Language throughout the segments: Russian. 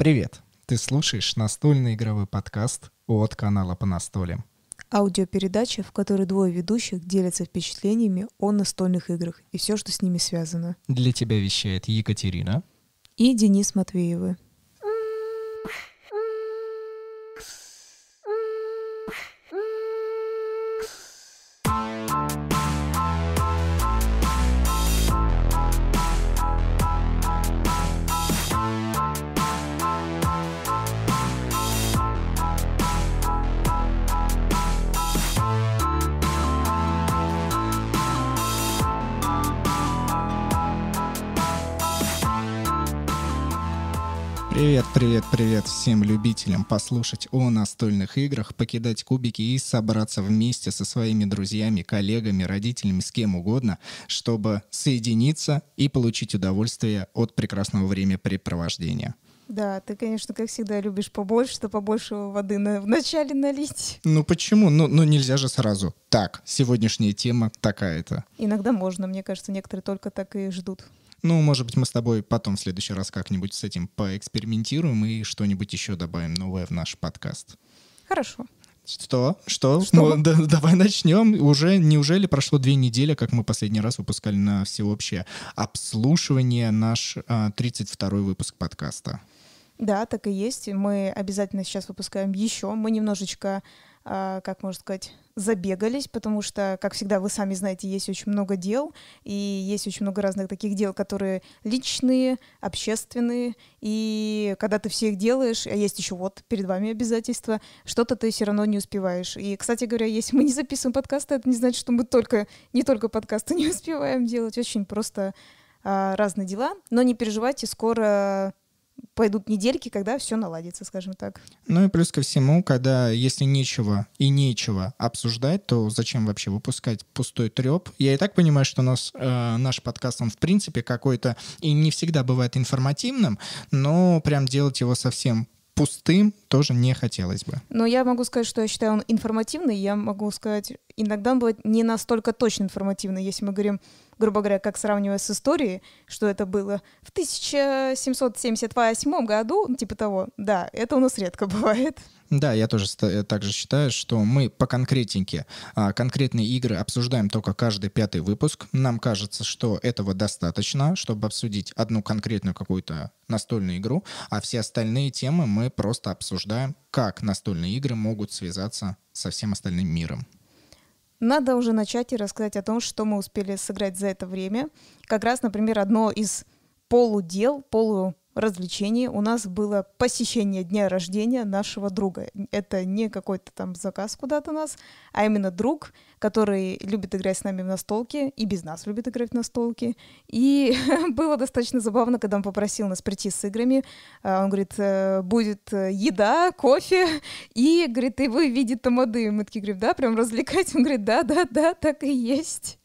Привет! Ты слушаешь настольный игровой подкаст от канала «По настолям». Аудиопередача, в которой двое ведущих делятся впечатлениями о настольных играх и все, что с ними связано. Для тебя вещает Екатерина и Денис Матвеевы. Привет, привет, привет всем любителям послушать о настольных играх, покидать кубики и собраться вместе со своими друзьями, коллегами, родителями, с кем угодно, чтобы соединиться и получить удовольствие от прекрасного времяпрепровождения. Да, ты, конечно, как всегда любишь побольше, что побольше воды на, вначале налить. Ну почему? Ну, ну нельзя же сразу. Так, сегодняшняя тема такая-то. Иногда можно, мне кажется, некоторые только так и ждут. Ну, может быть, мы с тобой потом в следующий раз как-нибудь с этим поэкспериментируем и что-нибудь еще добавим новое в наш подкаст. Хорошо. Что? Что? Что? Ну, да, давай начнем. Уже неужели прошло две недели, как мы последний раз выпускали на всеобщее обслушивание наш а, 32-й выпуск подкаста? Да, так и есть. Мы обязательно сейчас выпускаем еще. Мы немножечко а, как можно сказать, забегались, потому что, как всегда, вы сами знаете, есть очень много дел, и есть очень много разных таких дел, которые личные, общественные, и когда ты все их делаешь, а есть еще вот перед вами обязательства, что-то ты все равно не успеваешь. И, кстати говоря, если мы не записываем подкасты, это не значит, что мы только, не только подкасты не успеваем делать, очень просто а, разные дела. Но не переживайте, скоро пойдут недельки, когда все наладится, скажем так. Ну и плюс ко всему, когда если нечего и нечего обсуждать, то зачем вообще выпускать пустой треп? Я и так понимаю, что у нас э, наш подкаст, он в принципе какой-то и не всегда бывает информативным, но прям делать его совсем пустым тоже не хотелось бы. Но я могу сказать, что я считаю он информативный, я могу сказать, иногда он бывает не настолько точно информативный, если мы говорим грубо говоря, как сравнивая с историей, что это было в 1778 году, типа того, да, это у нас редко бывает. Да, я тоже э, также считаю, что мы по конкретике, а, конкретные игры обсуждаем только каждый пятый выпуск. Нам кажется, что этого достаточно, чтобы обсудить одну конкретную какую-то настольную игру, а все остальные темы мы просто обсуждаем, как настольные игры могут связаться со всем остальным миром. Надо уже начать и рассказать о том, что мы успели сыграть за это время. Как раз, например, одно из полудел, полу развлечений у нас было посещение дня рождения нашего друга. Это не какой-то там заказ куда-то нас, а именно друг, который любит играть с нами в настолки, и без нас любит играть в настолки. И было достаточно забавно, когда он попросил нас прийти с играми. А, он говорит, «Э, будет э, еда, кофе, и, говорит, и вы видите тамады. Мы такие говорим, да, прям развлекать. Он говорит, да, да, да, так и есть.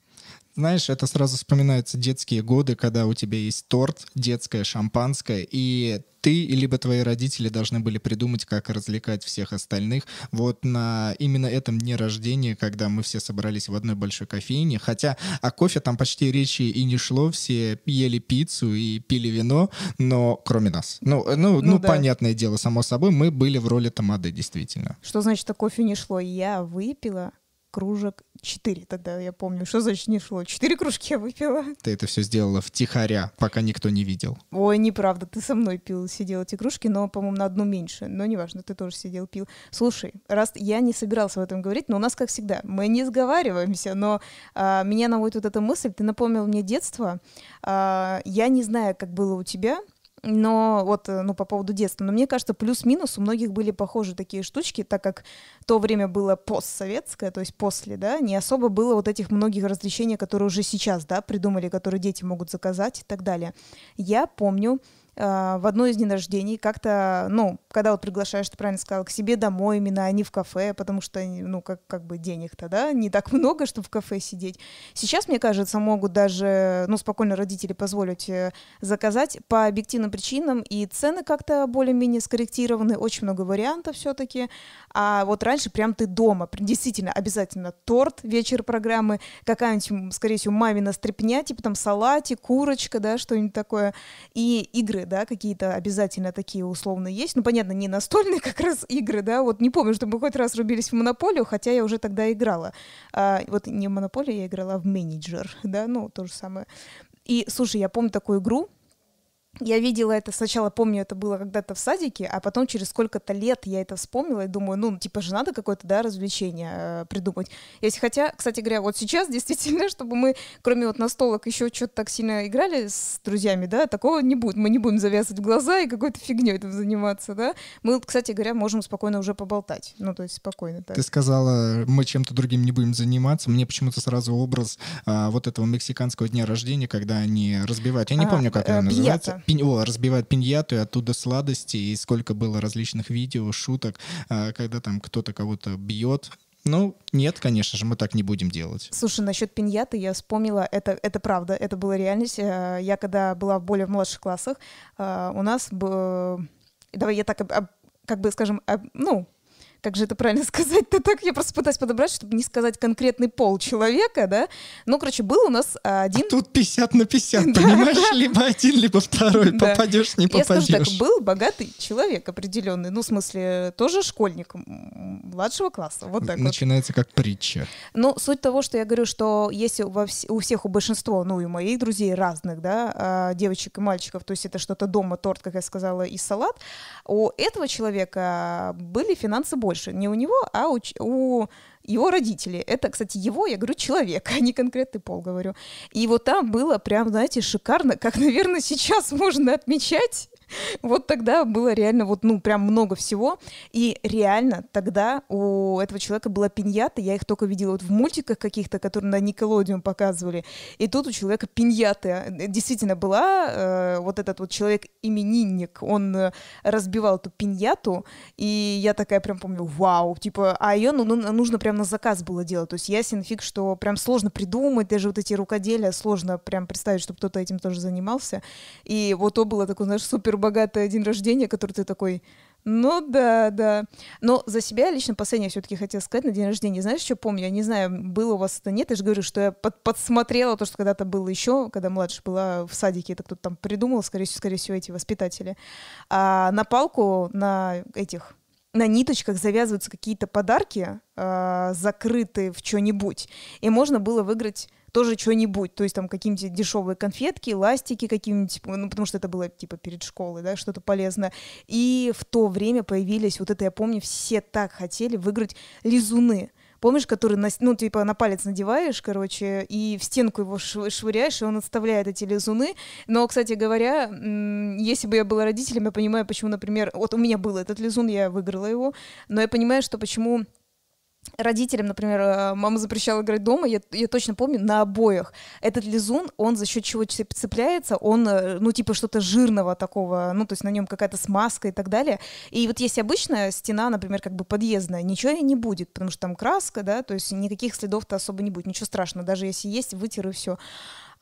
Знаешь, это сразу вспоминаются детские годы, когда у тебя есть торт, детское шампанское, и ты, либо твои родители должны были придумать, как развлекать всех остальных. Вот на именно этом дне рождения, когда мы все собрались в одной большой кофейне, хотя о кофе там почти речи и не шло, все ели пиццу и пили вино, но кроме нас. Ну, э, ну, ну, ну да. понятное дело, само собой, мы были в роли тамады, действительно. Что значит о кофе не шло? Я выпила кружек. Четыре тогда, я помню. Что значит не шло? Четыре кружки я выпила. Ты это все сделала втихаря, пока никто не видел. Ой, неправда, ты со мной пил, сидел эти кружки, но, по-моему, на одну меньше. Но неважно, ты тоже сидел, пил. Слушай, раз я не собирался об этом говорить, но у нас, как всегда, мы не сговариваемся, но а, меня наводит вот эта мысль. Ты напомнил мне детство. А, я не знаю, как было у тебя, но вот, э, ну, по поводу детства. Но мне кажется, плюс-минус у многих были похожи такие штучки, так как то время было постсоветское, то есть после, да, не особо было вот этих многих развлечений, которые уже сейчас, да, придумали, которые дети могут заказать и так далее. Я помню, а, в одно из дней рождений как-то, ну, когда вот приглашаешь, ты правильно сказала, к себе домой именно, а не в кафе, потому что, ну, как, как бы денег-то, да, не так много, чтобы в кафе сидеть. Сейчас, мне кажется, могут даже, ну, спокойно родители позволить э, заказать по объективным причинам, и цены как-то более-менее скорректированы, очень много вариантов все-таки. А вот раньше прям ты дома, действительно, обязательно торт, вечер программы, какая-нибудь, скорее всего, мамина стряпня, типа там салатик, курочка, да, что-нибудь такое, и игры да, какие-то обязательно такие условно есть. Ну, понятно, не настольные как раз игры, да, вот не помню, чтобы мы хоть раз рубились в монополию, хотя я уже тогда играла. А, вот не в монополию я играла, а в менеджер, да, ну, то же самое. И, слушай, я помню такую игру, я видела это сначала, помню, это было когда-то в садике, а потом через сколько-то лет я это вспомнила и думаю, ну, типа же надо какое-то, да, развлечение э, придумать. Если хотя, кстати говоря, вот сейчас действительно, чтобы мы, кроме вот настолок, еще что-то так сильно играли с друзьями, да, такого не будет. Мы не будем завязывать глаза и какой-то фигней там заниматься, да. Мы, кстати говоря, можем спокойно уже поболтать. Ну, то есть спокойно. Так. Ты сказала, мы чем-то другим не будем заниматься. Мне почему-то сразу образ а, вот этого мексиканского дня рождения, когда они разбивают. Я не а, помню, как а, она называется пинь, о, разбивают пиньяту, и оттуда сладости, и сколько было различных видео, шуток, а, когда там кто-то кого-то бьет, ну, нет, конечно же, мы так не будем делать. Слушай, насчет пиньяты я вспомнила, это, это правда, это была реальность. Э, я когда была в более младших классах, э, у нас... Б... Э, давай я так, как бы, скажем, ну, как же это правильно сказать-то так? Я просто пытаюсь подобрать, чтобы не сказать конкретный пол человека, да? Ну, короче, был у нас а, а один... А тут 50 на 50, понимаешь? Либо один, либо второй. Попадешь, не попадешь. Я скажу так, был богатый человек определенный. Ну, в смысле, тоже школьник младшего класса. Вот так Начинается как притча. Ну, суть того, что я говорю, что если у всех, у большинства, ну, и моих друзей разных, да, а, девочек и мальчиков, то есть это что-то дома, торт, как я сказала, и салат, у этого человека были финансы больше больше. Не у него, а у, у его родителей. Это, кстати, его, я говорю, человек, а не конкретный пол, говорю. И вот там было прям, знаете, шикарно, как, наверное, сейчас можно отмечать Вот тогда было реально вот, ну, прям много всего. И реально тогда у этого человека была пиньята. Я их только видела вот в мультиках каких-то, которые на Никелодиум показывали. И тут у человека пиньята действительно была. Э, вот этот вот человек-именинник, он э, разбивал эту пиньяту. И я такая прям помню, вау, типа, а ее ну, ну, нужно прям на заказ было делать. То есть ясен фиг, что прям сложно придумать, даже вот эти рукоделия сложно прям представить, чтобы кто-то этим тоже занимался. И вот то было такое, знаешь, супер супер день рождения, который ты такой, ну да, да. Но за себя лично последнее все-таки хотела сказать на день рождения. Знаешь, что помню? Я не знаю, было у вас это нет. Я же говорю, что я под подсмотрела то, что когда-то было еще, когда младше была в садике. Это кто-то там придумал, скорее, всего, скорее всего, эти воспитатели. А на палку, на этих на ниточках завязываются какие-то подарки, э, закрытые в что-нибудь. И можно было выиграть тоже что-нибудь, то есть там какие-нибудь дешевые конфетки, ластики какие-нибудь, ну, потому что это было, типа, перед школой, да, что-то полезное. И в то время появились, вот это я помню, все так хотели выиграть лизуны помнишь, который на, ну, типа на палец надеваешь, короче, и в стенку его швыряешь, и он отставляет эти лизуны. Но, кстати говоря, если бы я была родителем, я понимаю, почему, например, вот у меня был этот лизун, я выиграла его, но я понимаю, что почему родителям, например, э, мама запрещала играть дома, я, я точно помню, на обоях. Этот лизун, он за счет чего цепляется, он, э, ну, типа что-то жирного такого, ну, то есть на нем какая-то смазка и так далее. И вот есть обычная стена, например, как бы подъездная, ничего не будет, потому что там краска, да, то есть никаких следов-то особо не будет, ничего страшного, даже если есть, вытер и все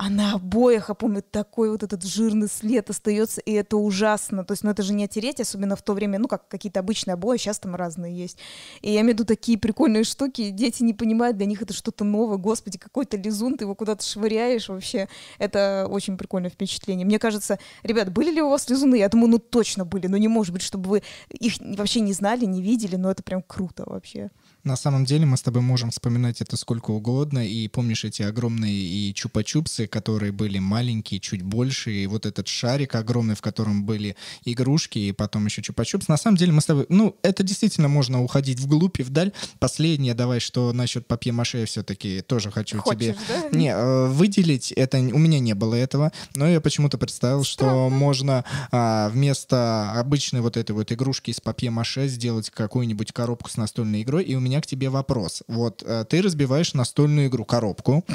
а на обоих, я помню, такой вот этот жирный след остается, и это ужасно. То есть, ну это же не оттереть, особенно в то время, ну как какие-то обычные обои, сейчас там разные есть. И я имею в виду такие прикольные штуки, дети не понимают, для них это что-то новое, господи, какой-то лизун, ты его куда-то швыряешь вообще. Это очень прикольное впечатление. Мне кажется, ребят, были ли у вас лизуны? Я думаю, ну точно были, но ну, не может быть, чтобы вы их вообще не знали, не видели, но это прям круто вообще. На самом деле мы с тобой можем вспоминать это сколько угодно, и помнишь эти огромные и чупа-чупсы, которые были маленькие, чуть больше, и вот этот шарик огромный, в котором были игрушки, и потом еще чупа-чупс. На самом деле мы с тобой... Ну, это действительно можно уходить вглубь и вдаль. Последнее, давай, что насчет папье-маше я все-таки тоже хочу Хочешь, тебе... Да? Не, э, выделить это... У меня не было этого, но я почему-то представил, Странно. что можно а, вместо обычной вот этой вот игрушки из папье-маше сделать какую-нибудь коробку с настольной игрой, и у меня меня к тебе вопрос. Вот э, ты разбиваешь настольную игру коробку,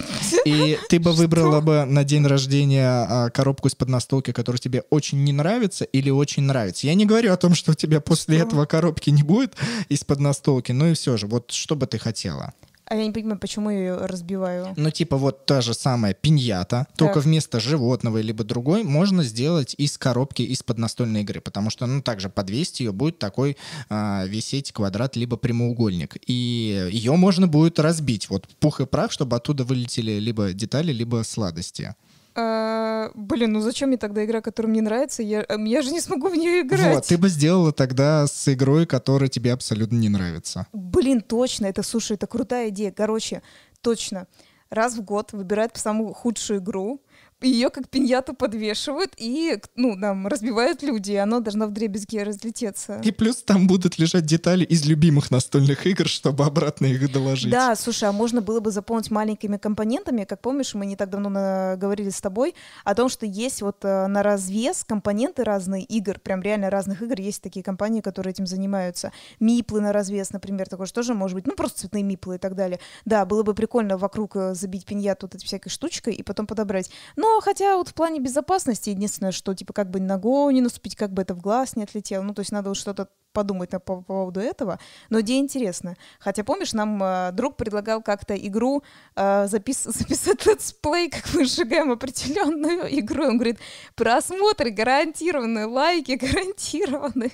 и ты бы выбрала бы на день рождения а, коробку из-под настолки, которая тебе очень не нравится или очень нравится. Я не говорю о том, что у тебя после этого коробки не будет из-под настолки, но ну и все же, вот что бы ты хотела? А я не понимаю, почему я ее разбиваю. Ну, типа вот та же самая пиньята, так. только вместо животного либо другой можно сделать из коробки из-под настольной игры, потому что, ну, также подвесить ее будет такой а, висеть квадрат либо прямоугольник. И ее можно будет разбить, вот пух и прах, чтобы оттуда вылетели либо детали, либо сладости. А, блин, ну зачем мне тогда игра, которая мне нравится? Я, а, я же не смогу в нее играть. Вот, ты бы сделала тогда с игрой, которая тебе абсолютно не нравится. Блин, точно, это, слушай, это крутая идея. Короче, точно. Раз в год выбирают самую худшую игру, ее как пиньяту подвешивают и, ну, там, разбивают люди, и она должна в дребезге разлететься. И плюс там будут лежать детали из любимых настольных игр, чтобы обратно их доложить. Да, слушай, а можно было бы заполнить маленькими компонентами, как помнишь, мы не так давно на... говорили с тобой о том, что есть вот э, на развес компоненты разных игр, прям реально разных игр, есть такие компании, которые этим занимаются. Миплы на развес, например, такое же тоже может быть, ну, просто цветные миплы и так далее. Да, было бы прикольно вокруг э, забить пиньяту вот этой всякой штучкой и потом подобрать. Но ну, хотя вот в плане безопасности единственное, что типа как бы на голову не наступить, как бы это в глаз не отлетело. Ну, то есть надо вот что-то подумать по, по поводу этого. Но идея интересная. Хотя, помнишь, нам э, друг предлагал как-то игру э, запис записать летсплей, как мы сжигаем определенную игру. Он говорит, просмотры гарантированы, лайки гарантированы.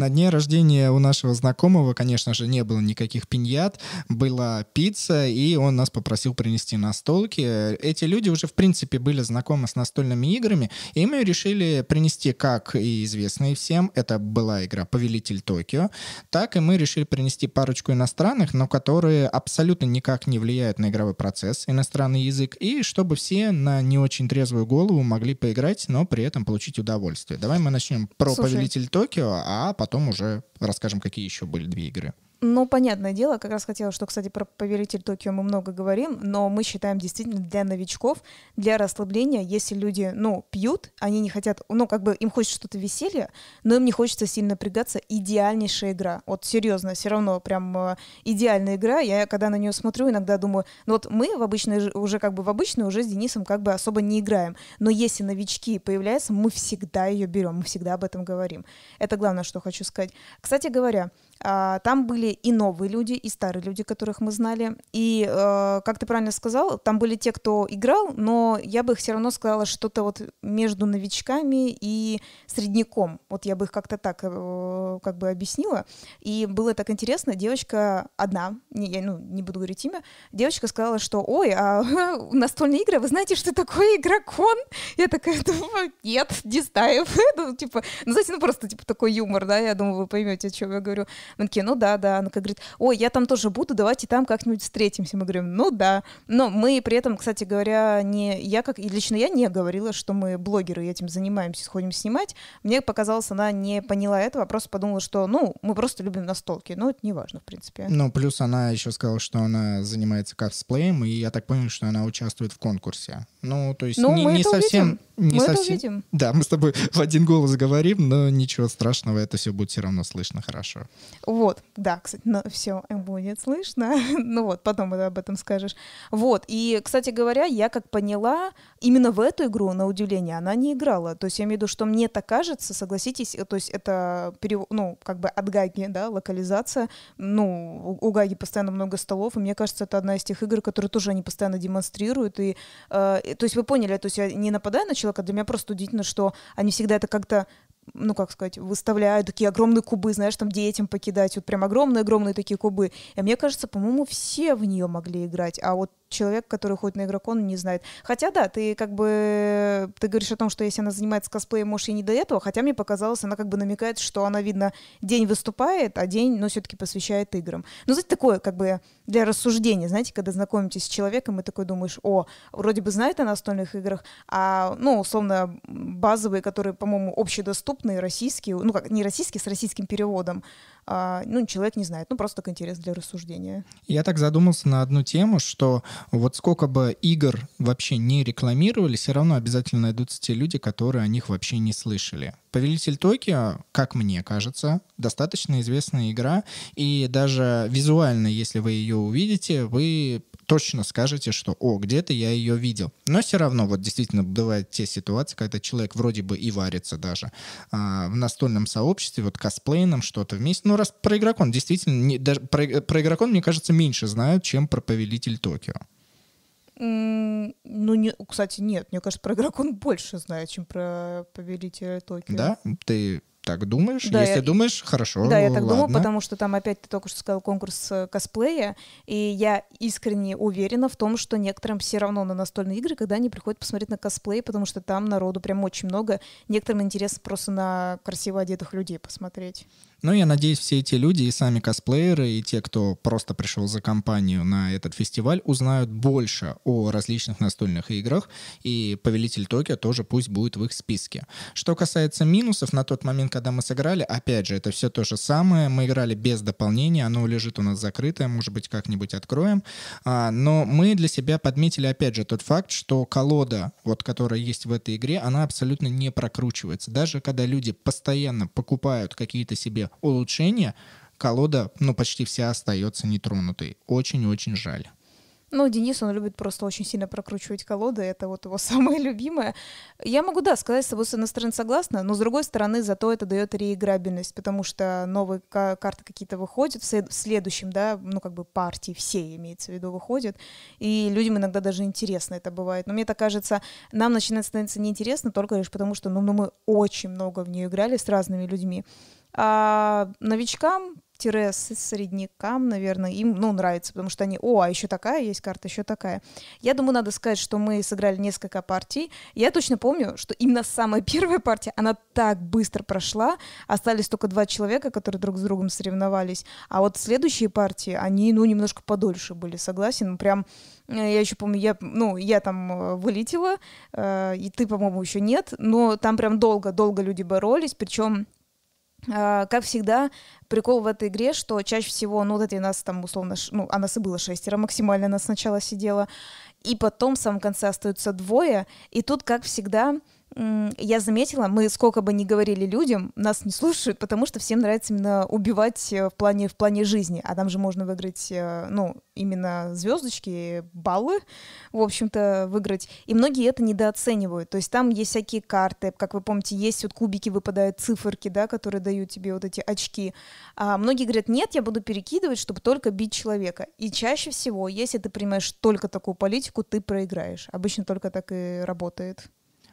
На дне рождения у нашего знакомого, конечно же, не было никаких пиньят, была пицца, и он нас попросил принести настолки. Эти люди уже, в принципе, были знакомы с настольными играми, и мы решили принести, как и известные всем, это была игра «Повелитель Токио», так и мы решили принести парочку иностранных, но которые абсолютно никак не влияют на игровой процесс, иностранный язык, и чтобы все на не очень трезвую голову могли поиграть, но при этом получить удовольствие. Давай мы начнем про Слушай, «Повелитель Токио», а потом потом уже расскажем, какие еще были две игры. Ну, понятное дело, как раз хотела, что, кстати, про «Повелитель Токио» мы много говорим, но мы считаем действительно для новичков, для расслабления, если люди, ну, пьют, они не хотят, ну, как бы им хочется что-то веселье, но им не хочется сильно напрягаться, идеальнейшая игра. Вот серьезно, все равно прям э, идеальная игра. Я, когда на нее смотрю, иногда думаю, ну вот мы в обычной, уже как бы в обычную уже с Денисом как бы особо не играем, но если новички появляются, мы всегда ее берем, мы всегда об этом говорим. Это главное, что хочу сказать. Кстати говоря, а, там были и новые люди, и старые люди, которых мы знали. И, э, как ты правильно сказал, там были те, кто играл, но я бы их все равно сказала что-то вот между новичками и средняком. Вот я бы их как-то так э, как бы объяснила. И было так интересно, девочка одна, не, я ну, не буду говорить имя, девочка сказала, что «Ой, а настольные игры, вы знаете, что такое игрокон?» Я такая думаю, «Нет, не знаю». ну, типа, ну, знаете, ну просто типа такой юмор, да, я думаю, вы поймете, о чем я говорю. Мы такие, ну да, да. Она как говорит, ой, я там тоже буду, давайте там как-нибудь встретимся. Мы говорим, ну да. Но мы при этом, кстати говоря, не я как и лично я не говорила, что мы блогеры и этим занимаемся, сходим снимать. Мне показалось, она не поняла этого, а просто подумала, что, ну, мы просто любим настолки, ну это не важно, в принципе. Ну, плюс она еще сказала, что она занимается косплеем, и я так понял, что она участвует в конкурсе. Ну, то есть ну, не, мы не совсем... Увидим. Не мы совсем... это увидим. Да, мы с тобой в один голос говорим, но ничего страшного, это все будет все равно слышно хорошо. Вот, да, кстати, но все будет слышно. ну вот, потом об этом скажешь. Вот, и, кстати говоря, я как поняла, именно в эту игру, на удивление, она не играла. То есть я имею в виду, что мне так кажется, согласитесь, то есть это, перев... ну, как бы от Гаги, да, локализация. Ну, у Гаги постоянно много столов, и мне кажется, это одна из тех игр, которые тоже они постоянно демонстрируют. И, э, то есть вы поняли, то есть я не нападаю на человека, для меня просто удивительно, что они всегда это как-то ну, как сказать, выставляют такие огромные кубы, знаешь, там детям покидать, вот прям огромные-огромные такие кубы. И мне кажется, по-моему, все в нее могли играть, а вот человек, который ходит на игрокон, не знает. Хотя да, ты как бы, ты говоришь о том, что если она занимается косплеем, может, и не до этого, хотя мне показалось, она как бы намекает, что она, видно, день выступает, а день, но ну, все-таки посвящает играм. Ну, знаете, такое как бы для рассуждения, знаете, когда знакомитесь с человеком, и такой думаешь, о, вроде бы знает о настольных играх, а, ну, условно, базовые, которые, по-моему, общедоступные, российские, ну, как, не российские, с российским переводом, а, ну, человек не знает, ну, просто как интерес для рассуждения. Я так задумался на одну тему, что вот сколько бы игр вообще не рекламировали, все равно обязательно найдутся те люди, которые о них вообще не слышали. «Повелитель Токио», как мне кажется, достаточно известная игра, и даже визуально, если вы ее увидите, вы точно скажете, что «О, где-то я ее видел». Но все равно, вот действительно, бывают те ситуации, когда человек вроде бы и варится даже а, в настольном сообществе, вот косплей что-то вместе, ну, раз про игрокон. Действительно, не, даже про, э, про игрокон, мне кажется, меньше знают, чем про повелитель Токио. ну, не, кстати, нет. Мне кажется, про игрокон больше знают, чем про повелителя Токио. Да? Ты так думаешь? Да, Если я... думаешь, хорошо. Да, я так ладно. думаю, потому что там опять ты только что сказал конкурс э, косплея, и я искренне уверена в том, что некоторым все равно на настольные игры, когда они приходят посмотреть на косплей, потому что там народу прям очень много. Некоторым интересно просто на красиво одетых людей посмотреть. Ну, я надеюсь, все эти люди и сами косплееры, и те, кто просто пришел за компанию на этот фестиваль, узнают больше о различных настольных играх, и «Повелитель Токио» тоже пусть будет в их списке. Что касается минусов, на тот момент, когда мы сыграли, опять же, это все то же самое, мы играли без дополнения, оно лежит у нас закрытое, может быть, как-нибудь откроем, а, но мы для себя подметили, опять же, тот факт, что колода, вот которая есть в этой игре, она абсолютно не прокручивается. Даже когда люди постоянно покупают какие-то себе эти улучшения, колода, ну, почти вся остается нетронутой. Очень-очень жаль. Ну, Денис, он любит просто очень сильно прокручивать колоды, это вот его самое любимое. Я могу, да, сказать с тобой с одной стороны согласна, но с другой стороны зато это дает реиграбельность, потому что новые карты какие-то выходят в следующем, да, ну как бы партии все имеется в виду выходят, и людям иногда даже интересно это бывает. Но мне так кажется, нам начинает становиться неинтересно только лишь потому, что ну, ну мы очень много в нее играли с разными людьми. А новичкам тире средникам, наверное, им ну, нравится, потому что они, о, а еще такая есть карта, еще такая. Я думаю, надо сказать, что мы сыграли несколько партий. Я точно помню, что именно самая первая партия, она так быстро прошла, остались только два человека, которые друг с другом соревновались, а вот следующие партии, они, ну, немножко подольше были, согласен, прям э, я еще помню, я, ну, я там э, вылетела, э, и ты, по-моему, еще нет, но там прям долго-долго люди боролись, причем а, как всегда, прикол в этой игре, что чаще всего, ну, вот этой нас там, условно, ну, а нас и было шестеро максимально, нас сначала сидело, и потом в самом конце остаются двое, и тут, как всегда, я заметила, мы сколько бы ни говорили людям, нас не слушают, потому что всем нравится именно убивать э, в плане, в плане жизни, а там же можно выиграть, э, ну, именно звездочки, баллы, в общем-то, выиграть. И многие это недооценивают. То есть там есть всякие карты, как вы помните, есть вот кубики выпадают, циферки, да, которые дают тебе вот эти очки. А многие говорят, нет, я буду перекидывать, чтобы только бить человека. И чаще всего, если ты принимаешь только такую политику, ты проиграешь. Обычно только так и работает.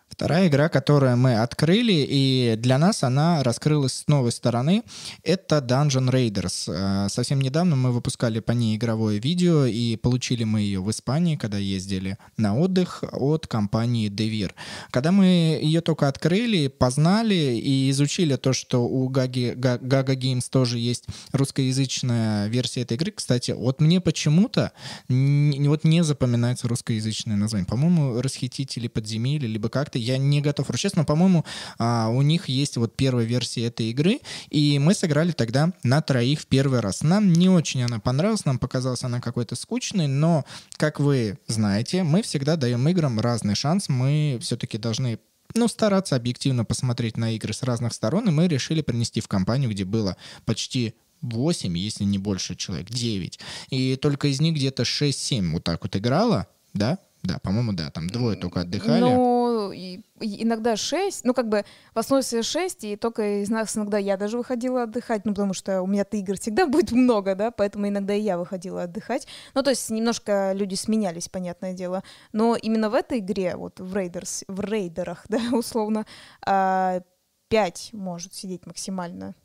Вторая игра, которую мы открыли, и для нас она раскрылась с новой стороны, это Dungeon Raiders. Э, совсем недавно мы выпускали по ней игровое видео, и получили мы ее в Испании, когда ездили на отдых от компании Devir. Когда мы ее только открыли, познали и изучили то, что у Gaga, Games тоже есть русскоязычная версия этой игры. Кстати, вот мне почему-то вот не запоминается русскоязычное название. По-моему, «Расхитители подземелья», либо как-то карты, я не готов ручаться, но, по-моему, а, у них есть вот первая версия этой игры, и мы сыграли тогда на троих в первый раз. Нам не очень она понравилась, нам показалась она какой-то скучной, но, как вы знаете, мы всегда даем играм разный шанс, мы все-таки должны ну, стараться объективно посмотреть на игры с разных сторон, и мы решили принести в компанию, где было почти 8, если не больше человек, 9. И только из них где-то 6-7 вот так вот играло, да? Да, по-моему, да, там двое только отдыхали. Но ну, иногда 6, ну, как бы в основе все 6, и только из нас иногда я даже выходила отдыхать, ну, потому что у меня-то игр всегда будет много, да, поэтому иногда и я выходила отдыхать. Ну, то есть немножко люди сменялись, понятное дело, но именно в этой игре, вот в Рейдерс, в Рейдерах, да, условно, 5 а, может сидеть максимально.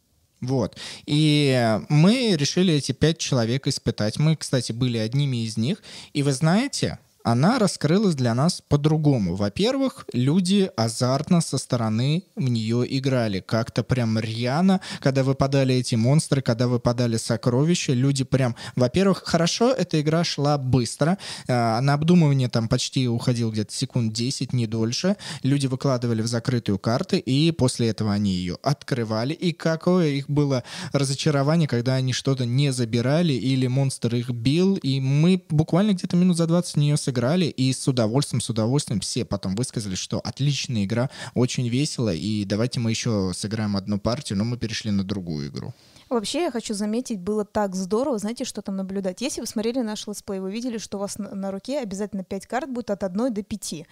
Вот. И мы решили эти пять человек испытать. Мы, кстати, были одними из них. И вы знаете, она раскрылась для нас по-другому. Во-первых, люди азартно со стороны в нее играли. Как-то прям рьяно, когда выпадали эти монстры, когда выпадали сокровища, люди прям... Во-первых, хорошо, эта игра шла быстро. Э, на обдумывание там почти уходил где-то секунд 10, не дольше. Люди выкладывали в закрытую карты, и после этого они ее открывали. И какое их было разочарование, когда они что-то не забирали, или монстр их бил, и мы буквально где-то минут за 20 в нее сыграли сыграли, и с удовольствием, с удовольствием все потом высказали, что отличная игра, очень весело, и давайте мы еще сыграем одну партию, но мы перешли на другую игру. Вообще, я хочу заметить, было так здорово, знаете, что там наблюдать. Если вы смотрели наш летсплей, вы видели, что у вас на, на руке обязательно 5 карт будет от 1 до 5, и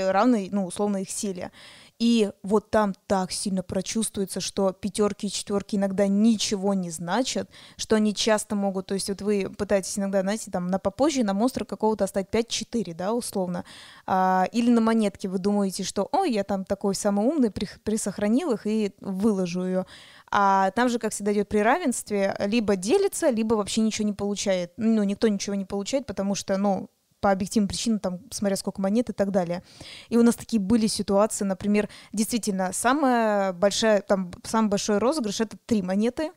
равной, ну, условно, их силе. И вот там так сильно прочувствуется, что пятерки и четверки иногда ничего не значат, что они часто могут, то есть вот вы пытаетесь иногда, знаете, там на попозже на монстра какого-то оставить 5-4, да, условно, а, или на монетке вы думаете, что, ой, я там такой самый умный, при, присохранил их и выложу ее. А там же, как всегда, идет при равенстве, либо делится, либо вообще ничего не получает. Ну, никто ничего не получает, потому что, ну, по объективным причинам, там, смотря сколько монет и так далее. И у нас такие были ситуации, например, действительно, самая большая, там, самый большой розыгрыш — это три монеты,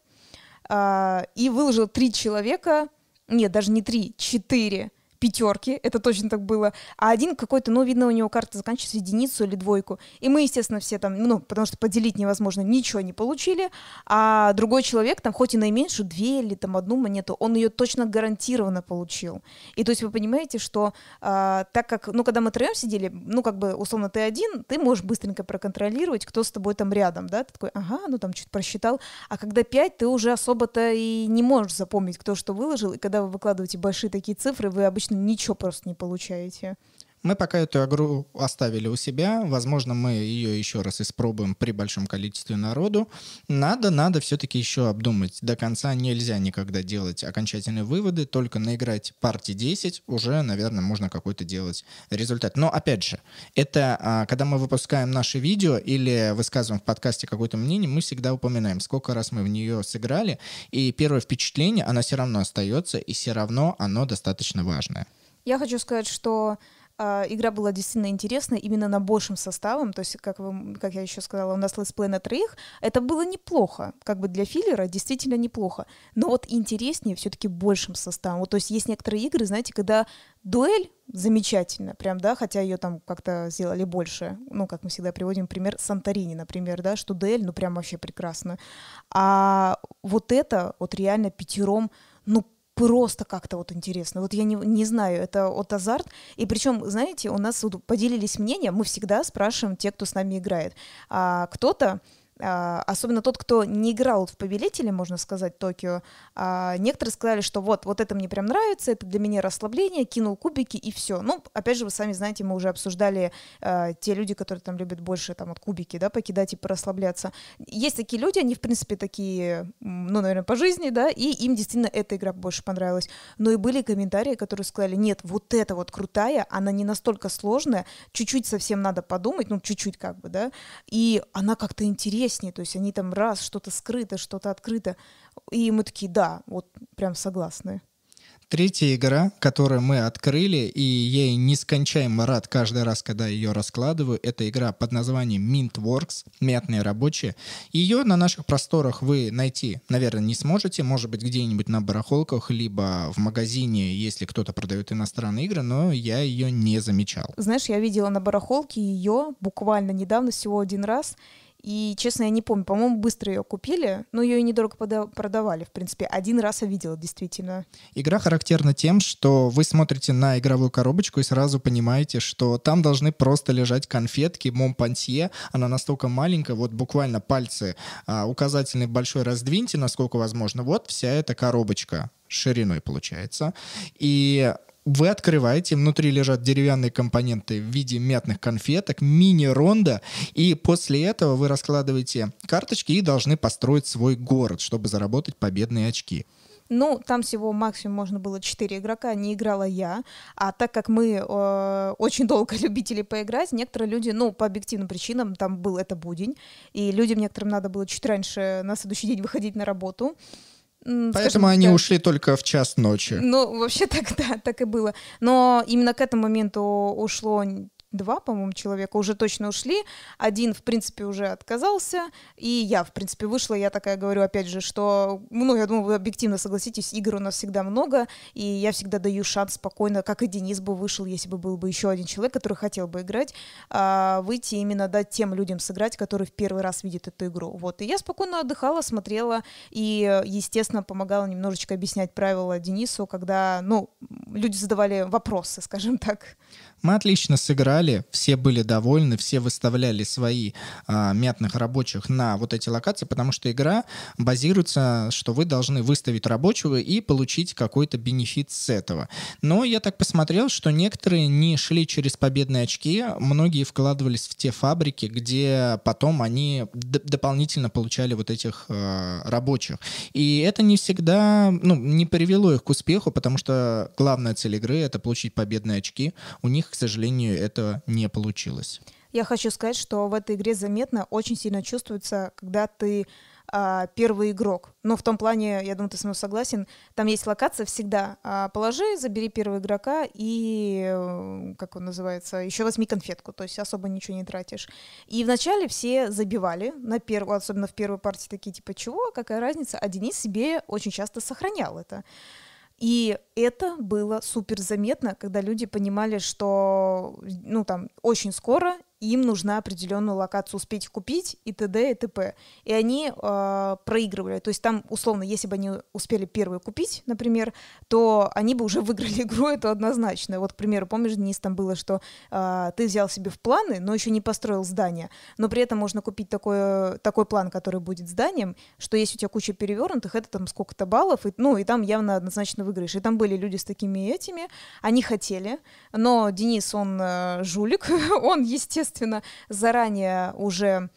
а, и выложил три человека, нет, даже не три, четыре, пятерки, это точно так было, а один какой-то, ну, видно, у него карта заканчивается единицу или двойку. И мы, естественно, все там, ну, потому что поделить невозможно, ничего не получили, а другой человек там хоть и наименьшую, две или там одну монету, он ее точно гарантированно получил. И то есть вы понимаете, что э, так как, ну, когда мы троем сидели, ну, как бы, условно, ты один, ты можешь быстренько проконтролировать, кто с тобой там рядом, да, ты такой, ага, ну, там чуть просчитал, а когда пять, ты уже особо-то и не можешь запомнить, кто что выложил, и когда вы выкладываете большие такие цифры, вы обычно ничего просто не получаете. Мы пока эту игру оставили у себя. Возможно, мы ее еще раз испробуем при большом количестве народу. Надо, надо все-таки еще обдумать. До конца нельзя никогда делать окончательные выводы, только наиграть партии 10 уже, наверное, можно какой-то делать результат. Но, опять же, это а, когда мы выпускаем наше видео или высказываем в подкасте какое-то мнение, мы всегда упоминаем, сколько раз мы в нее сыграли, и первое впечатление, оно все равно остается, и все равно оно достаточно важное. Я хочу сказать, что а, игра была действительно интересна именно на большем составом. То есть, как, вы, как я еще сказала, у нас летсплей на троих. Это было неплохо. Как бы для филлера действительно неплохо. Но вот интереснее все-таки большим составом. Вот, то есть есть некоторые игры, знаете, когда дуэль замечательно, прям, да, хотя ее там как-то сделали больше. Ну, как мы всегда приводим пример Санторини, например, да, что дуэль, ну, прям вообще прекрасно. А вот это вот реально пятером, ну, просто как-то вот интересно. Вот я не, не знаю, это от азарт. И причем, знаете, у нас вот поделились мнения, мы всегда спрашиваем те, кто с нами играет. А кто-то а, особенно тот, кто не играл в «Повелителя», можно сказать, Токио, а, некоторые сказали, что вот, вот это мне прям нравится, это для меня расслабление, кинул кубики и все. Ну, опять же, вы сами знаете, мы уже обсуждали а, те люди, которые там любят больше там вот кубики, да, покидать и порасслабляться. Есть такие люди, они, в принципе, такие, ну, наверное, по жизни, да, и им действительно эта игра больше понравилась. Но и были комментарии, которые сказали, нет, вот эта вот крутая, она не настолько сложная, чуть-чуть совсем надо подумать, ну, чуть-чуть как бы, да, и она как-то интереснее песни, то есть они там раз, что-то скрыто, что-то открыто. И мы такие, да, вот прям согласны. Третья игра, которую мы открыли, и ей нескончаемо рад каждый раз, когда ее раскладываю, это игра под названием Mintworks, мятные рабочие. Ее на наших просторах вы найти, наверное, не сможете, может быть, где-нибудь на барахолках, либо в магазине, если кто-то продает иностранные игры, но я ее не замечал. Знаешь, я видела на барахолке ее буквально недавно, всего один раз, и, честно, я не помню, по-моему, быстро ее купили, но ее и недорого продавали, в принципе. Один раз я видела, действительно. Игра характерна тем, что вы смотрите на игровую коробочку и сразу понимаете, что там должны просто лежать конфетки, мом Она настолько маленькая, вот буквально пальцы а, указательный большой раздвиньте, насколько возможно. Вот вся эта коробочка шириной получается. И вы открываете, внутри лежат деревянные компоненты в виде мятных конфеток, мини-ронда, и после этого вы раскладываете карточки и должны построить свой город, чтобы заработать победные очки. Ну, там всего максимум можно было 4 игрока, не играла я. А так как мы э, очень долго любители поиграть, некоторые люди, ну, по объективным причинам, там был это будень, и людям некоторым надо было чуть раньше на следующий день выходить на работу. Поэтому скажем, они ушли только в час ночи. Ну, вообще так, да, так и было. Но именно к этому моменту ушло два, по-моему, человека уже точно ушли. Один, в принципе, уже отказался. И я, в принципе, вышла. Я такая говорю, опять же, что, ну, я думаю, вы объективно согласитесь, игр у нас всегда много, и я всегда даю шанс спокойно, как и Денис бы вышел, если бы был бы еще один человек, который хотел бы играть, а, выйти именно дать тем людям сыграть, которые в первый раз видят эту игру. Вот. И я спокойно отдыхала, смотрела и, естественно, помогала немножечко объяснять правила Денису, когда, ну, люди задавали вопросы, скажем так. Мы отлично сыграли, все были довольны, все выставляли свои а, мятных рабочих на вот эти локации, потому что игра базируется, что вы должны выставить рабочего и получить какой-то бенефит с этого. Но я так посмотрел, что некоторые не шли через победные очки, многие вкладывались в те фабрики, где потом они дополнительно получали вот этих э, рабочих. И это не всегда, ну, не привело их к успеху, потому что главная цель игры — это получить победные очки. У них к сожалению, этого не получилось. Я хочу сказать, что в этой игре заметно очень сильно чувствуется, когда ты а, первый игрок. Но в том плане, я думаю, ты со мной согласен, там есть локация всегда. А, положи, забери первого игрока и, э, как он называется, еще возьми конфетку, то есть особо ничего не тратишь. И вначале все забивали, на первую, особенно в первой партии такие типа, чего, какая разница, а Денис себе очень часто сохранял это. И это было супер заметно, когда люди понимали, что ну там очень скоро им нужна определенную локацию успеть купить и т.д. и т.п. И они э, проигрывали. То есть там, условно, если бы они успели первые купить, например, то они бы уже выиграли игру, это однозначно. Вот, к примеру, помнишь, Денис, там было, что э, ты взял себе в планы, но еще не построил здание, но при этом можно купить такое, такой план, который будет зданием, что есть у тебя куча перевернутых, это там сколько-то баллов, и, ну, и там явно однозначно выиграешь. И там были люди с такими этими, они хотели, но Денис, он э, жулик, он, естественно, соответственно, заранее уже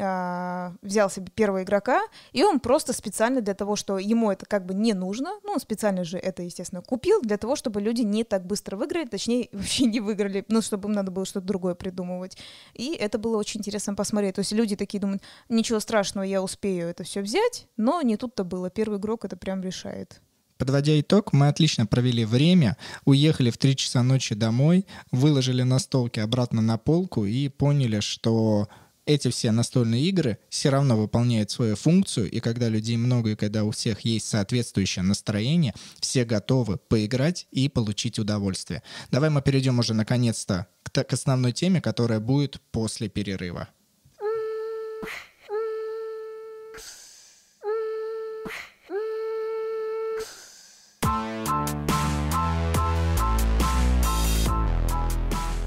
а, взял себе первого игрока, и он просто специально для того, что ему это как бы не нужно, ну, он специально же это, естественно, купил, для того, чтобы люди не так быстро выиграли, точнее, вообще не выиграли, ну, чтобы им надо было что-то другое придумывать. И это было очень интересно посмотреть. То есть люди такие думают, ничего страшного, я успею это все взять, но не тут-то было. Первый игрок это прям решает. Подводя итог, мы отлично провели время, уехали в 3 часа ночи домой, выложили настолки обратно на полку и поняли, что эти все настольные игры все равно выполняют свою функцию, и когда людей много, и когда у всех есть соответствующее настроение, все готовы поиграть и получить удовольствие. Давай мы перейдем уже наконец-то к, к основной теме, которая будет после перерыва.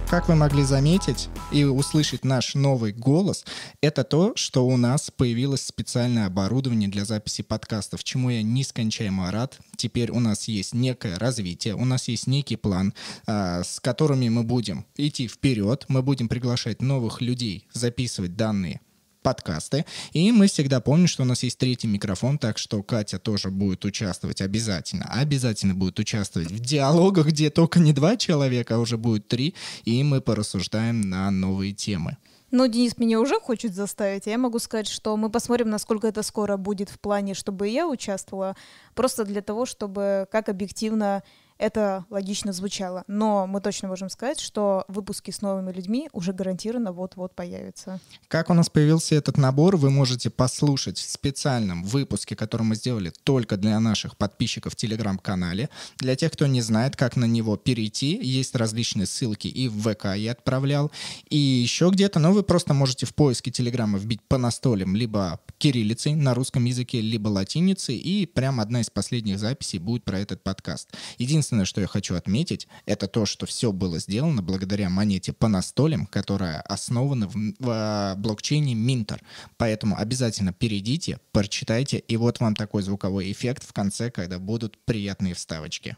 Как вы могли заметить и услышать наш новый голос, это то, что у нас появилось специальное оборудование для записи подкастов, чему я нескончаемо рад. Теперь у нас есть некое развитие, у нас есть некий план, а, с которыми мы будем идти вперед, мы будем приглашать новых людей записывать данные подкасты. И мы всегда помним, что у нас есть третий микрофон, так что Катя тоже будет участвовать обязательно. Обязательно будет участвовать в диалогах, где только не два человека, а уже будет три, и мы порассуждаем на новые темы. Ну, Денис меня уже хочет заставить, а я могу сказать, что мы посмотрим, насколько это скоро будет в плане, чтобы я участвовала, просто для того, чтобы как объективно это логично звучало. Но мы точно можем сказать, что выпуски с новыми людьми уже гарантированно вот-вот появятся. Как у нас появился этот набор, вы можете послушать в специальном выпуске, который мы сделали только для наших подписчиков в Телеграм-канале. Для тех, кто не знает, как на него перейти, есть различные ссылки и в ВК я отправлял, и еще где-то, но вы просто можете в поиске Телеграма вбить по настолям либо кириллицей на русском языке, либо латиницей, и прям одна из последних записей будет про этот подкаст. Единственное, Единственное, что я хочу отметить, это то, что все было сделано благодаря монете по настолям, которая основана в, в а, блокчейне Минтер. Поэтому обязательно перейдите, прочитайте, и вот вам такой звуковой эффект в конце, когда будут приятные вставочки.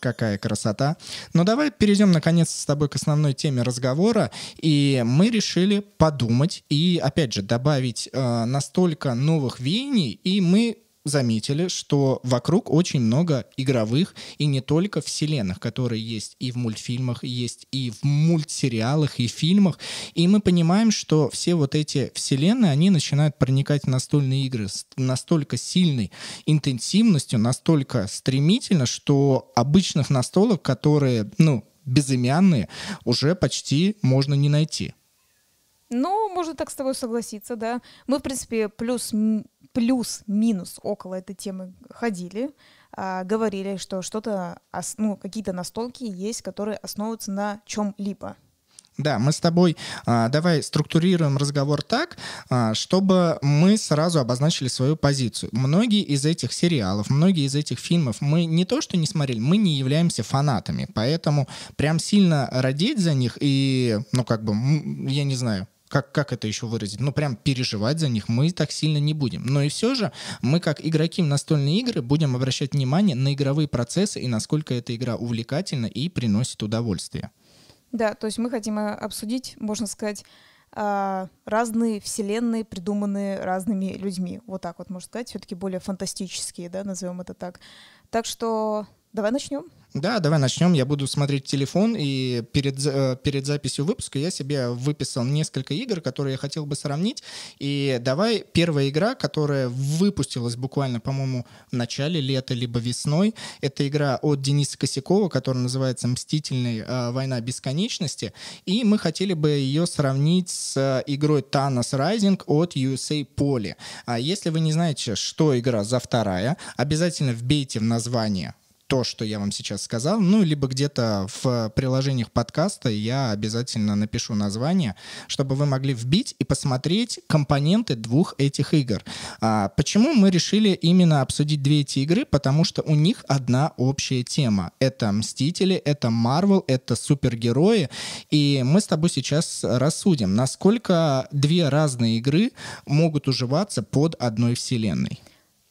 какая красота. Но ну, давай перейдем наконец с тобой к основной теме разговора. И мы решили подумать и, опять же, добавить э, настолько новых веяний, и мы заметили, что вокруг очень много игровых и не только вселенных, которые есть и в мультфильмах, есть и в мультсериалах, и в фильмах. И мы понимаем, что все вот эти вселенные, они начинают проникать в настольные игры с настолько сильной интенсивностью, настолько стремительно, что обычных настолок, которые, ну, безымянные, уже почти можно не найти. Ну, можно так с тобой согласиться, да. Мы, в принципе, плюс, плюс-минус около этой темы ходили, а, говорили, что что-то, ну, какие-то настолки есть, которые основываются на чем-либо. Да, мы с тобой а, давай структурируем разговор так, а, чтобы мы сразу обозначили свою позицию. Многие из этих сериалов, многие из этих фильмов мы не то что не смотрели, мы не являемся фанатами, поэтому прям сильно родить за них и, ну как бы, я не знаю, как, как это еще выразить, ну, прям переживать за них мы так сильно не будем. Но и все же мы, как игроки в настольные игры, будем обращать внимание на игровые процессы и насколько эта игра увлекательна и приносит удовольствие. Да, то есть мы хотим э, обсудить, можно сказать, а, разные вселенные, придуманные разными людьми. Вот так вот можно сказать, все-таки более фантастические, да, назовем это так. Так что Давай начнем. Да, давай начнем. Я буду смотреть телефон, и перед, э, перед записью выпуска я себе выписал несколько игр, которые я хотел бы сравнить. И давай первая игра, которая выпустилась буквально, по-моему, в начале лета, либо весной. Это игра от Дениса Косякова, которая называется «Мстительная э, Война бесконечности». И мы хотели бы ее сравнить с э, игрой Thanos Rising от USA Poly. А если вы не знаете, что игра за вторая, обязательно вбейте в название то, что я вам сейчас сказал, ну, либо где-то в приложениях подкаста я обязательно напишу название, чтобы вы могли вбить и посмотреть компоненты двух этих игр. А, почему мы решили именно обсудить две эти игры? Потому что у них одна общая тема. Это Мстители, это Марвел, это супергерои, и мы с тобой сейчас рассудим, насколько две разные игры могут уживаться под одной вселенной.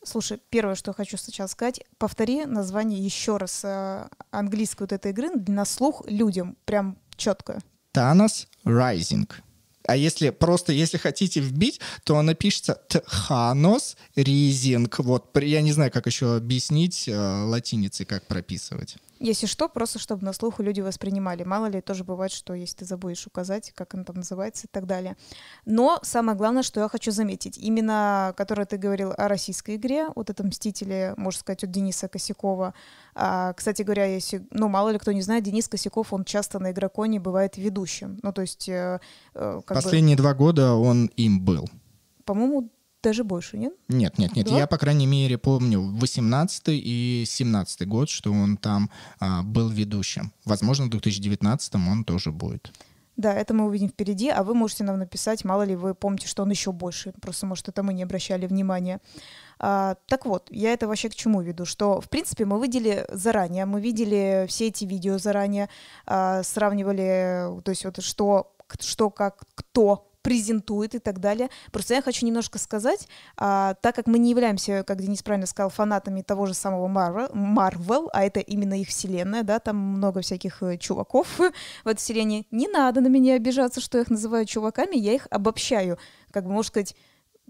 Слушай, первое, что я хочу сначала сказать, повтори название еще раз э, английской вот этой игры для нас слух людям, прям четко. Танос Rising. А если просто, если хотите вбить, то она пишется Тханос Ризинг. Вот, я не знаю, как еще объяснить э, латиницей, как прописывать. Если что, просто чтобы на слуху люди воспринимали. Мало ли, тоже бывает, что если ты забудешь указать, как она там называется и так далее. Но самое главное, что я хочу заметить, именно, которое ты говорил о российской игре, вот этом «Мстителе», можно сказать, от Дениса Косякова. А, кстати говоря, если, ну, мало ли кто не знает, Денис Косяков, он часто на игроконе бывает ведущим. Ну, то есть, э, э, как Последние два года он им был. По-моему, даже больше, нет? Нет, нет, нет. Два? Я, по крайней мере, помню 18 и 17 год, что он там а, был ведущим. Возможно, в 2019 он тоже будет. Да, это мы увидим впереди, а вы можете нам написать, мало ли вы помните, что он еще больше. Просто, может, это мы не обращали внимания. А, так вот, я это вообще к чему веду? Что, в принципе, мы видели заранее, мы видели все эти видео заранее, а, сравнивали, то есть вот что что, как, кто презентует и так далее. Просто я хочу немножко сказать, а, так как мы не являемся, как Денис правильно сказал, фанатами того же самого Marvel, Marvel, а это именно их вселенная, да, там много всяких э, чуваков в этой вселенной. Не надо на меня обижаться, что я их называю чуваками, я их обобщаю. Как бы, можно сказать,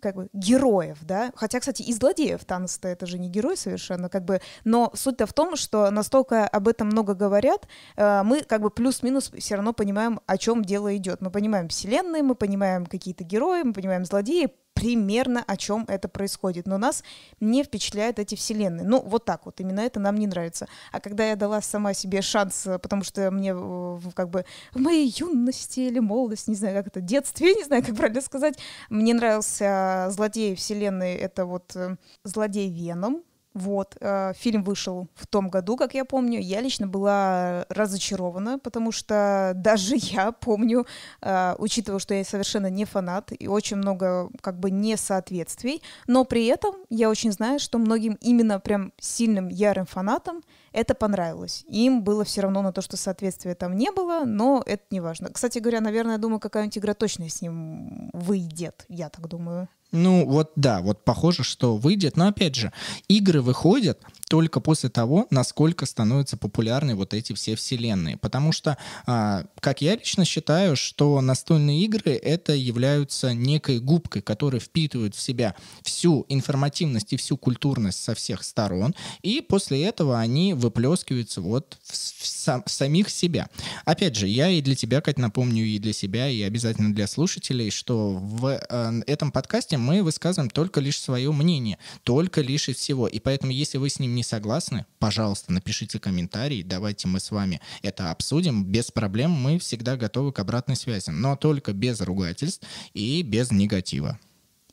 как бы героев, да, хотя, кстати, и злодеев Танос-то это же не герой совершенно, как бы, но суть-то в том, что настолько об этом много говорят, э, мы как бы плюс-минус все равно понимаем, о чем дело идет. Мы понимаем вселенные, мы понимаем какие-то герои, мы понимаем злодеи, примерно, о чем это происходит. Но нас не впечатляют эти вселенные. Ну, вот так вот. Именно это нам не нравится. А когда я дала сама себе шанс, э, потому что мне э, как бы в моей юности или молодости, не знаю, как это, детстве, не знаю, как правильно сказать, мне нравился а, злодей вселенной, это вот э, злодей Веном, вот, э, фильм вышел в том году, как я помню. Я лично была разочарована, потому что даже я помню, э, учитывая, что я совершенно не фанат и очень много как бы несоответствий, но при этом я очень знаю, что многим именно прям сильным ярым фанатам это понравилось. Им было все равно на то, что соответствия там не было, но это не важно. Кстати говоря, наверное, я думаю, какая-нибудь игра точно с ним выйдет, я так думаю. Ну вот да, вот похоже, что выйдет. Но опять же, игры выходят только после того, насколько становятся популярны вот эти все вселенные. Потому что, а, как я лично считаю, что настольные игры это являются некой губкой, которая впитывает в себя всю информативность и всю культурность со всех сторон, и после этого они выплескиваются вот в, сам, в самих себя. Опять же, я и для тебя, Кать, напомню, и для себя, и обязательно для слушателей, что в э, этом подкасте мы высказываем только лишь свое мнение, только лишь и всего. И поэтому, если вы с ним не согласны, пожалуйста, напишите комментарий, давайте мы с вами это обсудим. Без проблем мы всегда готовы к обратной связи, но только без ругательств и без негатива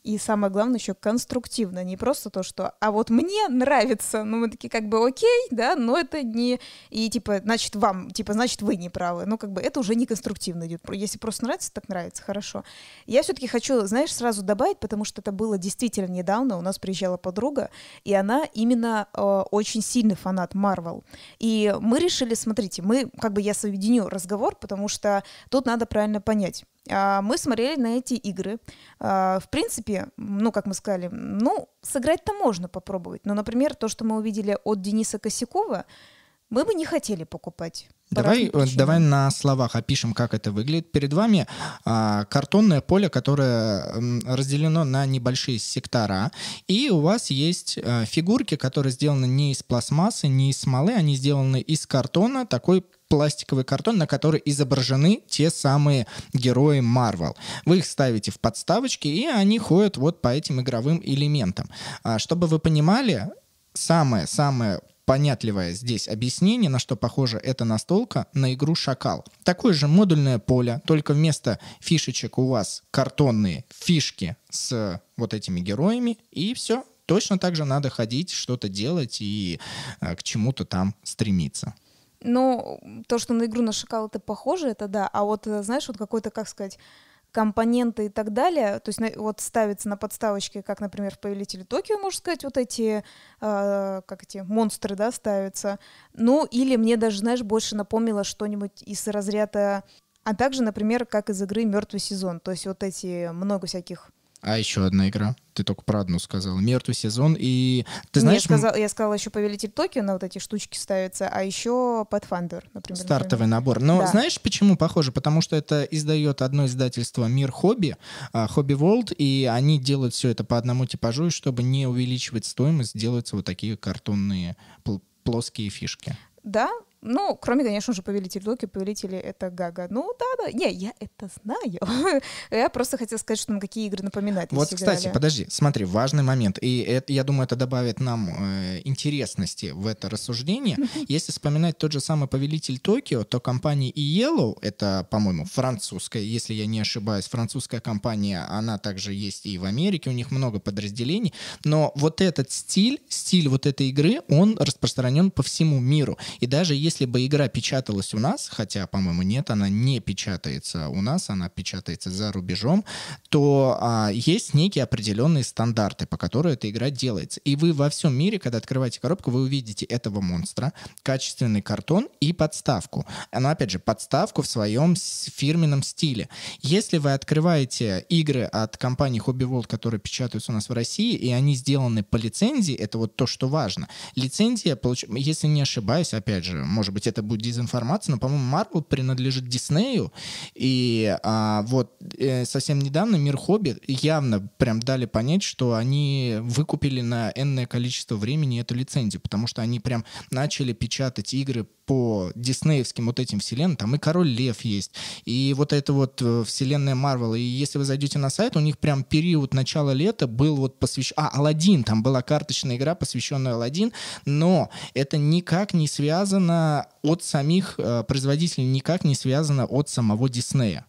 и самое главное еще конструктивно, не просто то, что «а вот мне нравится», ну мы такие как бы «окей», да, но это не... И типа, значит, вам, типа, значит, вы не правы. Ну как бы это уже не конструктивно идет. Если просто нравится, так нравится, хорошо. Я все-таки хочу, знаешь, сразу добавить, потому что это было действительно недавно, у нас приезжала подруга, и она именно э, очень сильный фанат Марвел. И мы решили, смотрите, мы, как бы я соединю разговор, потому что тут надо правильно понять, а, мы смотрели на эти игры. А, в принципе, ну, как мы сказали, ну, сыграть-то можно попробовать. Но, например, то, что мы увидели от Дениса Косякова, мы бы не хотели покупать. Давай, э, давай на словах опишем, как это выглядит. Перед вами а, картонное поле, которое разделено на небольшие сектора, и у вас есть а, фигурки, которые сделаны не из пластмассы, не из смолы, они сделаны из картона, такой пластиковый картон, на который изображены те самые герои Marvel. Вы их ставите в подставочки, и они ходят вот по этим игровым элементам. А, чтобы вы понимали, самое-самое понятливое здесь объяснение, на что похоже эта настолка, на игру «Шакал». Такое же модульное поле, только вместо фишечек у вас картонные фишки с вот этими героями, и все. Точно так же надо ходить, что-то делать и э, к чему-то там стремиться. Но ну, то, что на игру на шакал это похоже, это да. А вот, э, знаешь, вот какой-то, как сказать, компоненты и так далее, то есть вот ставится на подставочке, как, например, в «Повелителе Токио», можно сказать, вот эти, э, как эти, монстры, да, ставятся. Ну, или мне даже, знаешь, больше напомнило что-нибудь из разряда... А также, например, как из игры «Мертвый сезон», то есть вот эти много всяких а еще одна игра. Ты только про одну сказал. Мертвый сезон и... Ты знаешь... Я, сказал, я сказала еще Повелитель Токио на вот эти штучки ставится, а еще Pathfinder, например. Стартовый например. набор. Но да. знаешь, почему похоже? Потому что это издает одно издательство Мир Хобби, а, Хобби World, и они делают все это по одному типажу, и чтобы не увеличивать стоимость, делаются вот такие картонные плоские фишки. Да, ну, кроме, конечно же, повелитель Локи, повелители это Гага. Ну, да, да. Не, я это знаю. я просто хотела сказать, что нам какие игры напоминает. Вот, кстати, играли. подожди, смотри, важный момент. И это, я думаю, это добавит нам э, интересности в это рассуждение. Если вспоминать тот же самый повелитель Токио, то компания Yellow, это, по-моему, французская, если я не ошибаюсь, французская компания, она также есть и в Америке, у них много подразделений. Но вот этот стиль, стиль вот этой игры, он распространен по всему миру. И даже если если бы игра печаталась у нас, хотя, по-моему, нет, она не печатается у нас, она печатается за рубежом, то а, есть некие определенные стандарты, по которым эта игра делается. И вы во всем мире, когда открываете коробку, вы увидите этого монстра, качественный картон и подставку. Но, опять же, подставку в своем фирменном стиле. Если вы открываете игры от компании Hobby World, которые печатаются у нас в России, и они сделаны по лицензии, это вот то, что важно. Лицензия, получ... если не ошибаюсь, опять же, может может быть, это будет дезинформация, но, по-моему, Марвел принадлежит Диснею, и а, вот э, совсем недавно мир хобби явно прям дали понять, что они выкупили на энное количество времени эту лицензию, потому что они прям начали печатать игры по диснеевским вот этим вселенным, там и Король Лев есть, и вот это вот э, вселенная Марвел, и если вы зайдете на сайт, у них прям период начала лета был вот посвящен, а, Алладин, там была карточная игра, посвященная Алладин, но это никак не связано Э, от самих э, производителей, никак не связано от самого Диснея.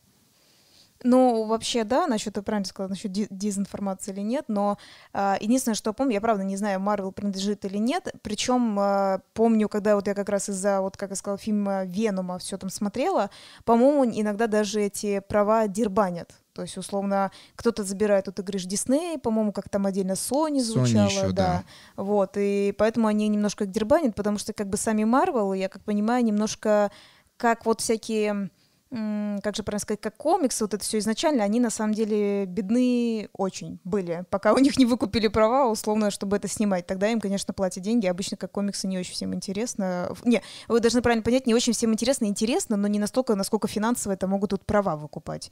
Ну, вообще, да, насчет, ты правильно сказала, насчет дезинформации или нет, но э, единственное, что я помню, я правда не знаю, Марвел принадлежит или нет, причем э, помню, когда вот я как раз из-за, вот как я сказала, фильма «Венома» все там смотрела, по-моему, иногда даже эти права дербанят, то есть, условно, кто-то забирает тут игры Дисней, по-моему, как там отдельно Sony звучало. Sony еще, да. да. Вот, и поэтому они немножко дербанят, потому что как бы сами Марвел, я как понимаю, немножко как вот всякие как же правильно сказать, как комиксы, вот это все изначально, они на самом деле бедны очень были, пока у них не выкупили права, условно, чтобы это снимать. Тогда им, конечно, платят деньги. Обычно как комиксы не очень всем интересно. Не, вы должны правильно понять, не очень всем интересно, интересно, но не настолько, насколько финансово это могут тут права выкупать.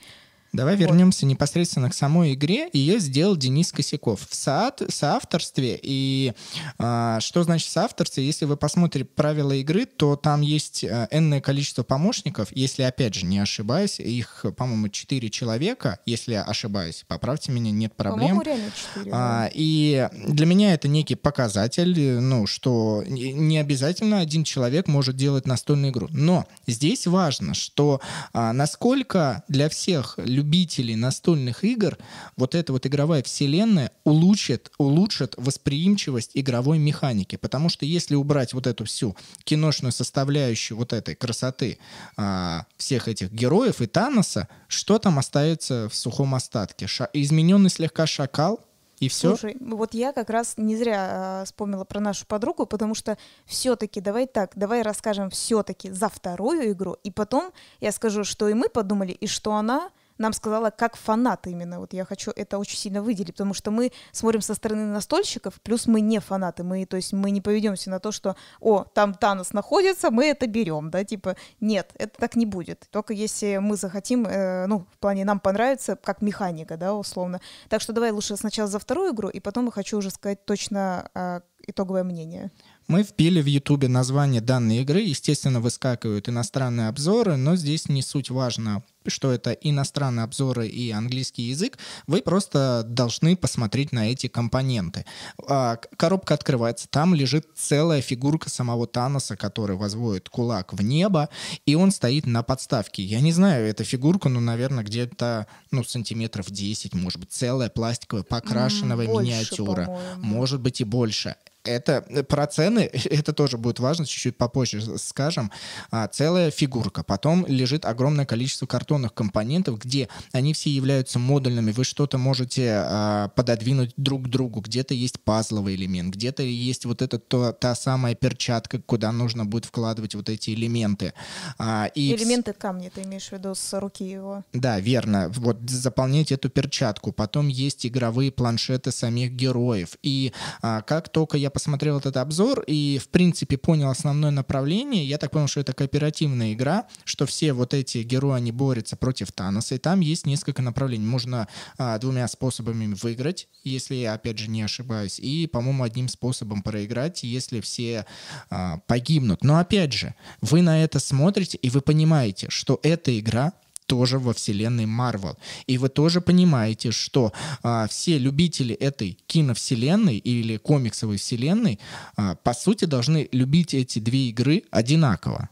Давай вот. вернемся непосредственно к самой игре. Ее сделал Денис Косяков в соат, соавторстве. И а, что значит соавторство? Если вы посмотрите правила игры, то там есть а, энное количество помощников. Если, опять же, не ошибаюсь, их, по-моему, 4 человека. Если ошибаюсь, поправьте меня, нет проблем. По-моему, реально 4. А, и для меня это некий показатель, ну, что не обязательно один человек может делать настольную игру. Но здесь важно, что а, насколько для всех людей любителей настольных игр вот эта вот игровая вселенная улучшит, улучшит восприимчивость игровой механики. Потому что если убрать вот эту всю киношную составляющую вот этой красоты а, всех этих героев и Таноса, что там остается в сухом остатке? Ша измененный слегка шакал, и все. Слушай, вот я как раз не зря э, вспомнила про нашу подругу, потому что все-таки давай так, давай расскажем все-таки за вторую игру, и потом я скажу, что и мы подумали, и что она нам сказала, как фанат именно. Вот я хочу это очень сильно выделить, потому что мы смотрим со стороны настольщиков, плюс мы не фанаты, мы, то есть мы не поведемся на то, что, о, там Танос находится, мы это берем, да, типа, нет, это так не будет. Только если мы захотим, э, ну, в плане нам понравится, как механика, да, условно. Так что давай лучше сначала за вторую игру, и потом я хочу уже сказать точно э, итоговое мнение. Мы впили в Ютубе название данной игры, естественно, выскакивают иностранные обзоры, но здесь не суть важно, что это иностранные обзоры и английский язык, вы просто должны посмотреть на эти компоненты. А, коробка открывается, там лежит целая фигурка самого Таноса, который возводит кулак в небо, и он стоит на подставке. Я не знаю эта фигурка, ну, наверное, где-то ну, сантиметров 10, может быть, целая пластиковая покрашенного больше, миниатюра, по-моему. может быть и больше. Это э, про цены, это тоже будет важно, чуть-чуть попозже скажем. А, целая фигурка. Потом лежит огромное количество картонных компонентов, где они все являются модульными. Вы что-то можете а, пододвинуть друг к другу. Где-то есть пазловый элемент, где-то есть вот эта то, та самая перчатка, куда нужно будет вкладывать вот эти элементы. А, и элементы камня, ты имеешь в виду с руки его? Да, верно. Вот заполнять эту перчатку. Потом есть игровые планшеты самих героев. И а, как только я посмотрел этот обзор и, в принципе, понял основное направление. Я так понял, что это кооперативная игра, что все вот эти герои, они борются против Таноса, и там есть несколько направлений. Можно а, двумя способами выиграть, если я, опять же, не ошибаюсь, и, по-моему, одним способом проиграть, если все а, погибнут. Но, опять же, вы на это смотрите, и вы понимаете, что эта игра тоже во вселенной Марвел. И вы тоже понимаете, что а, все любители этой киновселенной или комиксовой вселенной, а, по сути, должны любить эти две игры одинаково.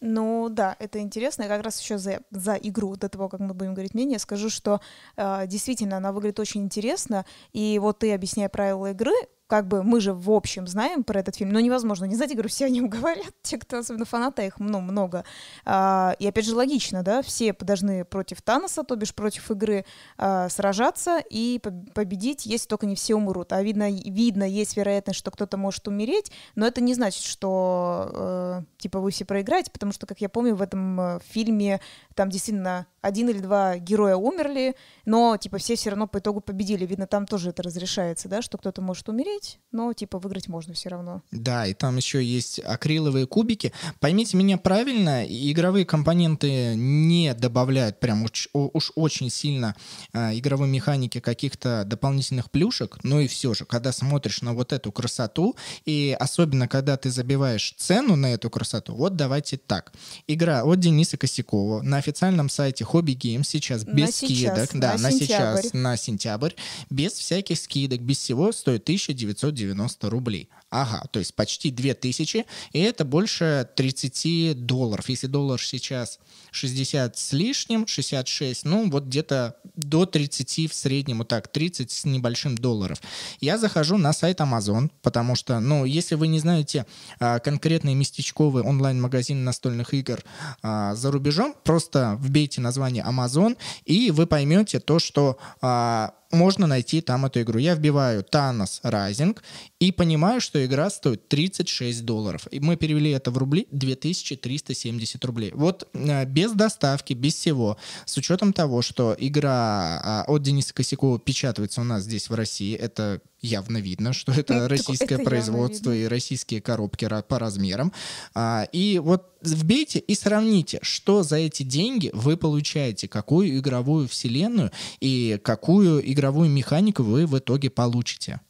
Ну да, это интересно. Я как раз еще за, за игру, до того, как мы будем говорить мнение, скажу, что э, действительно она выглядит очень интересно. И вот ты, объясняя правила игры, как бы мы же в общем знаем про этот фильм, но невозможно не знать, я говорю, все о нем говорят, те, кто особенно фанаты, а их ну, много. А, и опять же логично, да, все должны против Таноса, то бишь против игры, а, сражаться и победить, если только не все умрут. А видно, видно, есть вероятность, что кто-то может умереть, но это не значит, что э, типа вы все проиграете, потому что, как я помню, в этом э, фильме там действительно один или два героя умерли, но типа все все равно по итогу победили. Видно, там тоже это разрешается, да, что кто-то может умереть, выиграть, но типа выиграть можно все равно. Да, и там еще есть акриловые кубики. Поймите меня правильно, игровые компоненты не добавляют прям уж, уж очень сильно э, игровой механики каких-то дополнительных плюшек, но и все же, когда смотришь на вот эту красоту, и особенно когда ты забиваешь цену на эту красоту, вот давайте так. Игра от Дениса Косякова на официальном сайте Hobby Games сейчас без на скидок, сейчас, да, на, на сейчас, на сентябрь, без всяких скидок, без всего стоит 1000 990 рублей. Ага, то есть почти 2000, и это больше 30 долларов. Если доллар сейчас 60 с лишним, 66, ну вот где-то до 30 в среднем, вот так, 30 с небольшим долларов. Я захожу на сайт Amazon, потому что, ну, если вы не знаете а, конкретные местечковые онлайн-магазины настольных игр а, за рубежом, просто вбейте название Amazon, и вы поймете то, что... А, можно найти там эту игру. Я вбиваю Thanos Rising, и понимаю, что игра стоит 36 долларов. И мы перевели это в рубли 2370 рублей. Вот э, без доставки, без всего, с учетом того, что игра а, от Дениса Косякова печатается у нас здесь в России, это явно видно, что это российское это производство и российские коробки по размерам. А, и вот вбейте и сравните, что за эти деньги вы получаете, какую игровую вселенную и какую игровую механику вы в итоге получите.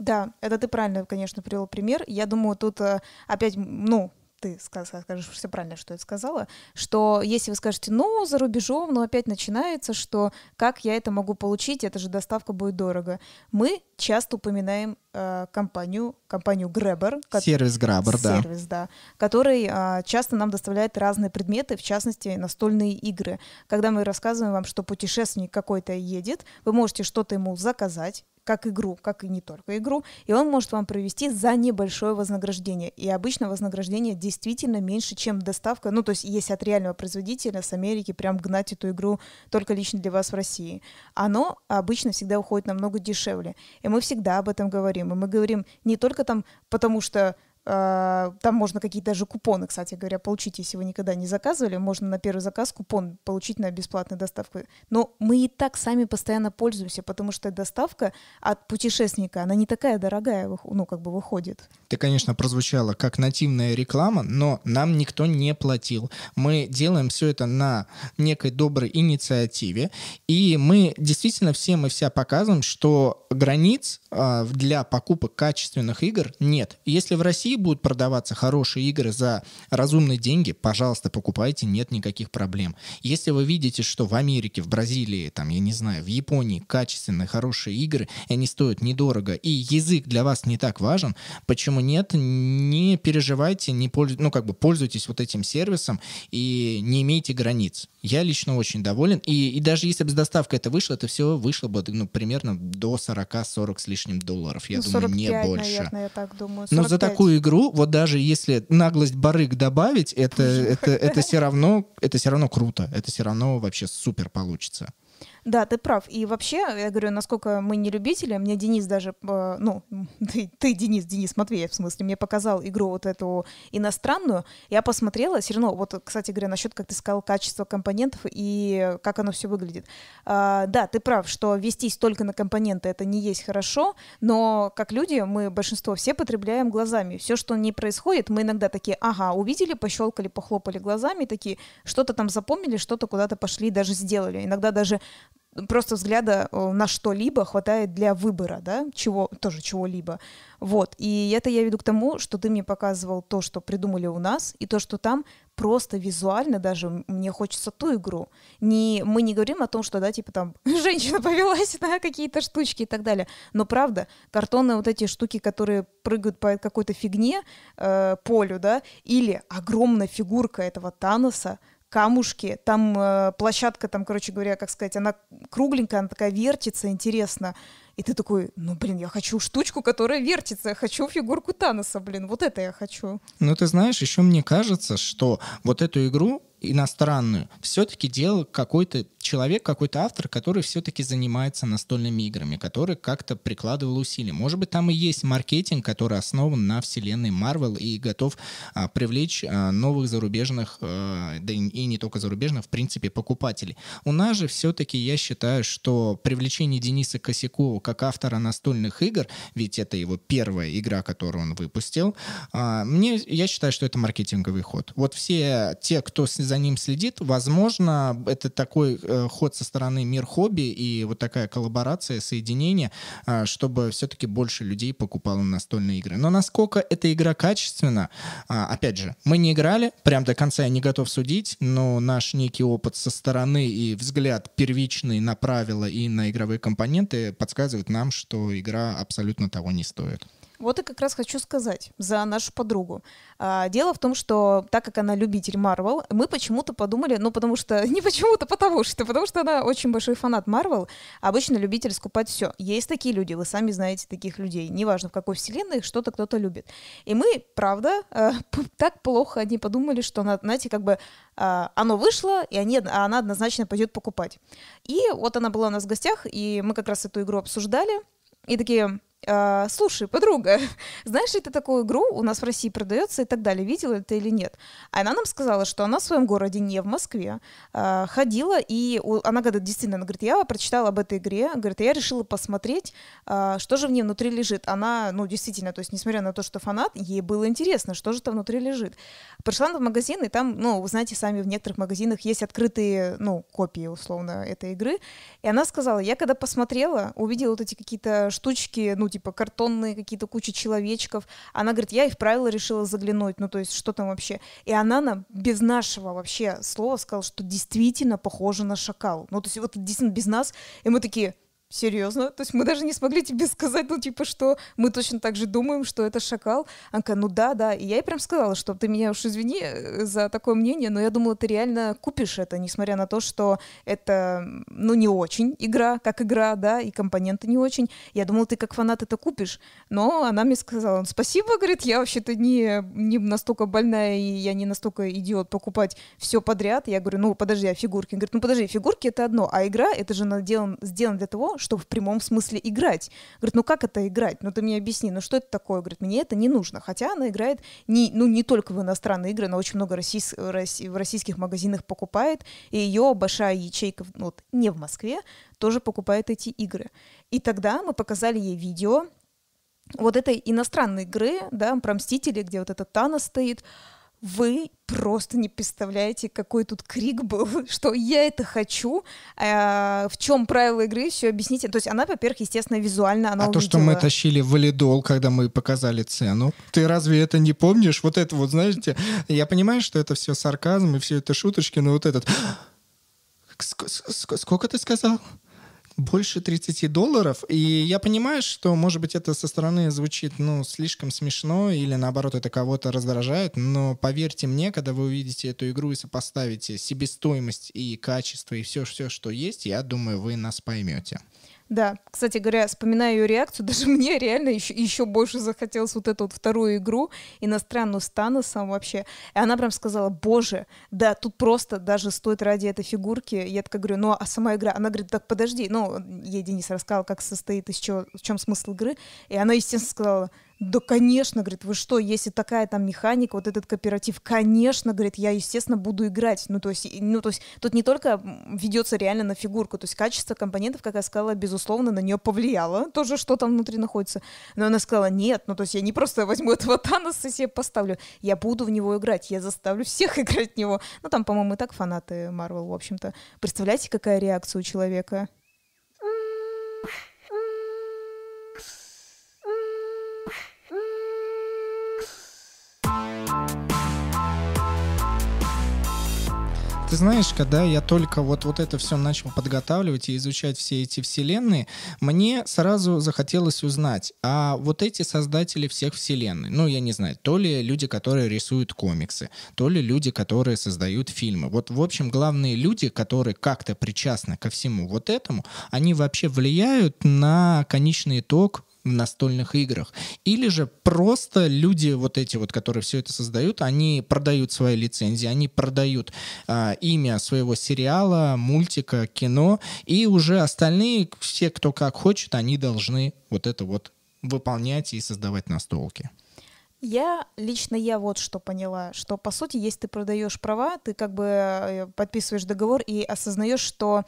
Да, это ты правильно, конечно, привел пример. Я думаю, тут э, опять, ну, ты скажешь все правильно, что я сказала, что если вы скажете, ну, за рубежом, ну, опять начинается, что как я это могу получить, это же доставка будет дорого. Мы часто упоминаем э, компанию, компанию Grabber. Сервис Grabber, да. Сервис, да. Который э, часто нам доставляет разные предметы, в частности, настольные игры. Когда мы рассказываем вам, что путешественник какой-то едет, вы можете что-то ему заказать, как игру, как и не только игру, и он может вам провести за небольшое вознаграждение. И обычно вознаграждение действительно меньше, чем доставка, ну то есть если от реального производителя с Америки прям гнать эту игру только лично для вас в России. Оно обычно всегда уходит намного дешевле. И мы всегда об этом говорим. И мы говорим не только там, потому что а, там можно какие-то даже купоны, кстати говоря, получить, если вы никогда не заказывали. Можно на первый заказ купон получить на бесплатную доставку. Но мы и так сами постоянно пользуемся, потому что доставка от путешественника, она не такая дорогая, ну, как бы выходит. Ты, конечно, прозвучала как нативная реклама, но нам никто не платил. Мы делаем все это на некой доброй инициативе, и мы действительно все мы вся показываем, что границ а, для покупок качественных игр нет. Если в России России будут продаваться хорошие игры за разумные деньги, пожалуйста, покупайте, нет никаких проблем. Если вы видите, что в Америке, в Бразилии, там, я не знаю, в Японии качественные, хорошие игры, и они стоят недорого, и язык для вас не так важен, почему нет, не переживайте, не пользуйтесь, ну, как бы пользуйтесь вот этим сервисом и не имейте границ. Я лично очень доволен. И, и даже если бы с доставкой это вышло, это все вышло бы ну, примерно до 40-40 с лишним долларов. Я ну, думаю, 45, не больше. Наверное, я так думаю. 45. Но за такую игру, вот даже если наглость барыг добавить, это, это, это, все равно, это все равно круто. Это все равно вообще супер получится. Да, ты прав. И вообще, я говорю, насколько мы не любители, мне Денис даже, э, ну, ты, ты Денис, Денис Матвеев, в смысле, мне показал игру вот эту иностранную, я посмотрела, все равно, вот, кстати говоря, насчет, как ты сказал, качества компонентов и как оно все выглядит. А, да, ты прав, что вестись только на компоненты это не есть хорошо, но как люди, мы большинство все потребляем глазами. Все, что не происходит, мы иногда такие, ага, увидели, пощелкали, похлопали глазами, такие, что-то там запомнили, что-то куда-то пошли, даже сделали. Иногда даже просто взгляда э, на что-либо хватает для выбора, да, чего, тоже чего-либо. Вот, и это я веду к тому, что ты мне показывал то, что придумали у нас, и то, что там просто визуально даже мне хочется ту игру. Не, мы не говорим о том, что, да, типа там, женщина повелась на какие-то штучки и так далее, но правда, картонные вот эти штуки, которые прыгают по какой-то фигне, э, полю, да, или огромная фигурка этого Таноса, камушки, там э, площадка, там, короче говоря, как сказать, она кругленькая, она такая вертится, интересно. И ты такой, ну, блин, я хочу штучку, которая вертится, я хочу фигурку Таноса, блин, вот это я хочу. Ну, ты знаешь, еще мне кажется, что вот эту игру иностранную все-таки делал какой-то человек, какой-то автор, который все-таки занимается настольными играми, который как-то прикладывал усилия. Может быть, там и есть маркетинг, который основан на вселенной Марвел и готов а, привлечь а, новых зарубежных, а, да и, и не только зарубежных, в принципе, покупателей. У нас же все-таки, я считаю, что привлечение Дениса Косякова как автора настольных игр, ведь это его первая игра, которую он выпустил, а, мне, я считаю, что это маркетинговый ход. Вот все те, кто за ним следит, возможно, это такой Э, ход со стороны мир хобби и вот такая коллаборация, соединение, а, чтобы все-таки больше людей покупало настольные игры. Но насколько эта игра качественна, а, опять же, мы не играли, прям до конца я не готов судить, но наш некий опыт со стороны и взгляд первичный на правила и на игровые компоненты подсказывает нам, что игра абсолютно того не стоит. Вот и как раз хочу сказать за нашу подругу. А, дело в том, что так как она любитель Марвел, мы почему-то подумали, ну потому что, не почему-то, потому что, потому что она очень большой фанат Марвел, обычно любитель скупать все. Есть такие люди, вы сами знаете таких людей, неважно в какой вселенной, что-то кто-то любит. И мы, правда, э, так плохо не подумали, что, знаете, как бы э, оно вышло, и они, а она однозначно пойдет покупать. И вот она была у нас в гостях, и мы как раз эту игру обсуждали, и такие, а, слушай, подруга, знаешь ли ты такую игру, у нас в России продается и так далее, видела это или нет? А она нам сказала, что она в своем городе, не в Москве, а, ходила, и она говорит, действительно, она говорит, я прочитала об этой игре, говорит, я решила посмотреть, а, что же в ней внутри лежит. Она, ну, действительно, то есть, несмотря на то, что фанат, ей было интересно, что же там внутри лежит. Пришла она в магазин, и там, ну, вы знаете сами, в некоторых магазинах есть открытые, ну, копии, условно, этой игры, и она сказала, я когда посмотрела, увидела вот эти какие-то штучки, ну, типа картонные какие-то куча человечков. Она говорит, я их правила решила заглянуть, ну то есть что там вообще. И она нам без нашего вообще слова сказала, что действительно похоже на шакал. Ну то есть вот действительно без нас. И мы такие, серьезно? То есть мы даже не смогли тебе сказать, ну, типа, что мы точно так же думаем, что это шакал. Анка, ну да, да. И я ей прям сказала, что ты меня уж извини э, за такое мнение, но я думала, ты реально купишь это, несмотря на то, что это, ну, не очень игра, как игра, да, и компоненты не очень. Я думала, ты как фанат это купишь. Но она мне сказала, «Ну, спасибо, говорит, я вообще-то не, не настолько больная, и я не настолько идиот покупать все подряд. Я говорю, ну, подожди, а фигурки? Он говорит, ну, подожди, фигурки — это одно, а игра — это же наделан, сделан для того, что в прямом смысле играть. Говорит, ну как это играть? Ну ты мне объясни, ну что это такое? Говорит, мне это не нужно. Хотя она играет не, ну, не только в иностранные игры, она очень много российс- рос- в российских магазинах покупает, и ее большая ячейка, ну, вот, не в Москве, тоже покупает эти игры. И тогда мы показали ей видео вот этой иностранной игры, да, про Мстители, где вот этот Тана стоит, вы просто не представляете, какой тут крик был, что я это хочу, э, в чем правила игры, все объясните. То есть она, во-первых, естественно, визуально она А увидела. то, что мы тащили валидол, когда мы показали цену, ты разве это не помнишь? Вот это вот, знаете, я понимаю, что это все сарказм и все это шуточки, но вот этот... сколько ты сказал? больше 30 долларов. И я понимаю, что, может быть, это со стороны звучит, ну, слишком смешно или, наоборот, это кого-то раздражает, но поверьте мне, когда вы увидите эту игру и сопоставите себестоимость и качество и все, все, что есть, я думаю, вы нас поймете. Да, кстати говоря, вспоминая ее реакцию, даже мне реально еще, еще больше захотелось вот эту вот вторую игру, иностранную с Таносом вообще. И она прям сказала, боже, да, тут просто даже стоит ради этой фигурки. Я так говорю, ну а сама игра? Она говорит, так подожди, ну, ей Денис рассказал, как состоит, из чего, в чем смысл игры. И она, естественно, сказала, да, конечно, говорит, вы что, если такая там механика, вот этот кооператив, конечно, говорит, я, естественно, буду играть. Ну, то есть, ну, то есть тут не только ведется реально на фигурку, то есть качество компонентов, как я сказала, безусловно, на нее повлияло, тоже что там внутри находится. Но она сказала, нет, ну, то есть я не просто возьму этого Таноса и себе поставлю, я буду в него играть, я заставлю всех играть в него. Ну, там, по-моему, и так фанаты Марвел, в общем-то. Представляете, какая реакция у человека? Ты знаешь, когда я только вот, вот это все начал подготавливать и изучать все эти вселенные, мне сразу захотелось узнать, а вот эти создатели всех вселенных, ну, я не знаю, то ли люди, которые рисуют комиксы, то ли люди, которые создают фильмы. Вот, в общем, главные люди, которые как-то причастны ко всему вот этому, они вообще влияют на конечный итог в настольных играх. Или же просто люди вот эти вот, которые все это создают, они продают свои лицензии, они продают э, имя своего сериала, мультика, кино, и уже остальные, все, кто как хочет, они должны вот это вот выполнять и создавать настолки. Я лично я вот что поняла, что по сути, если ты продаешь права, ты как бы э, подписываешь договор и осознаешь, что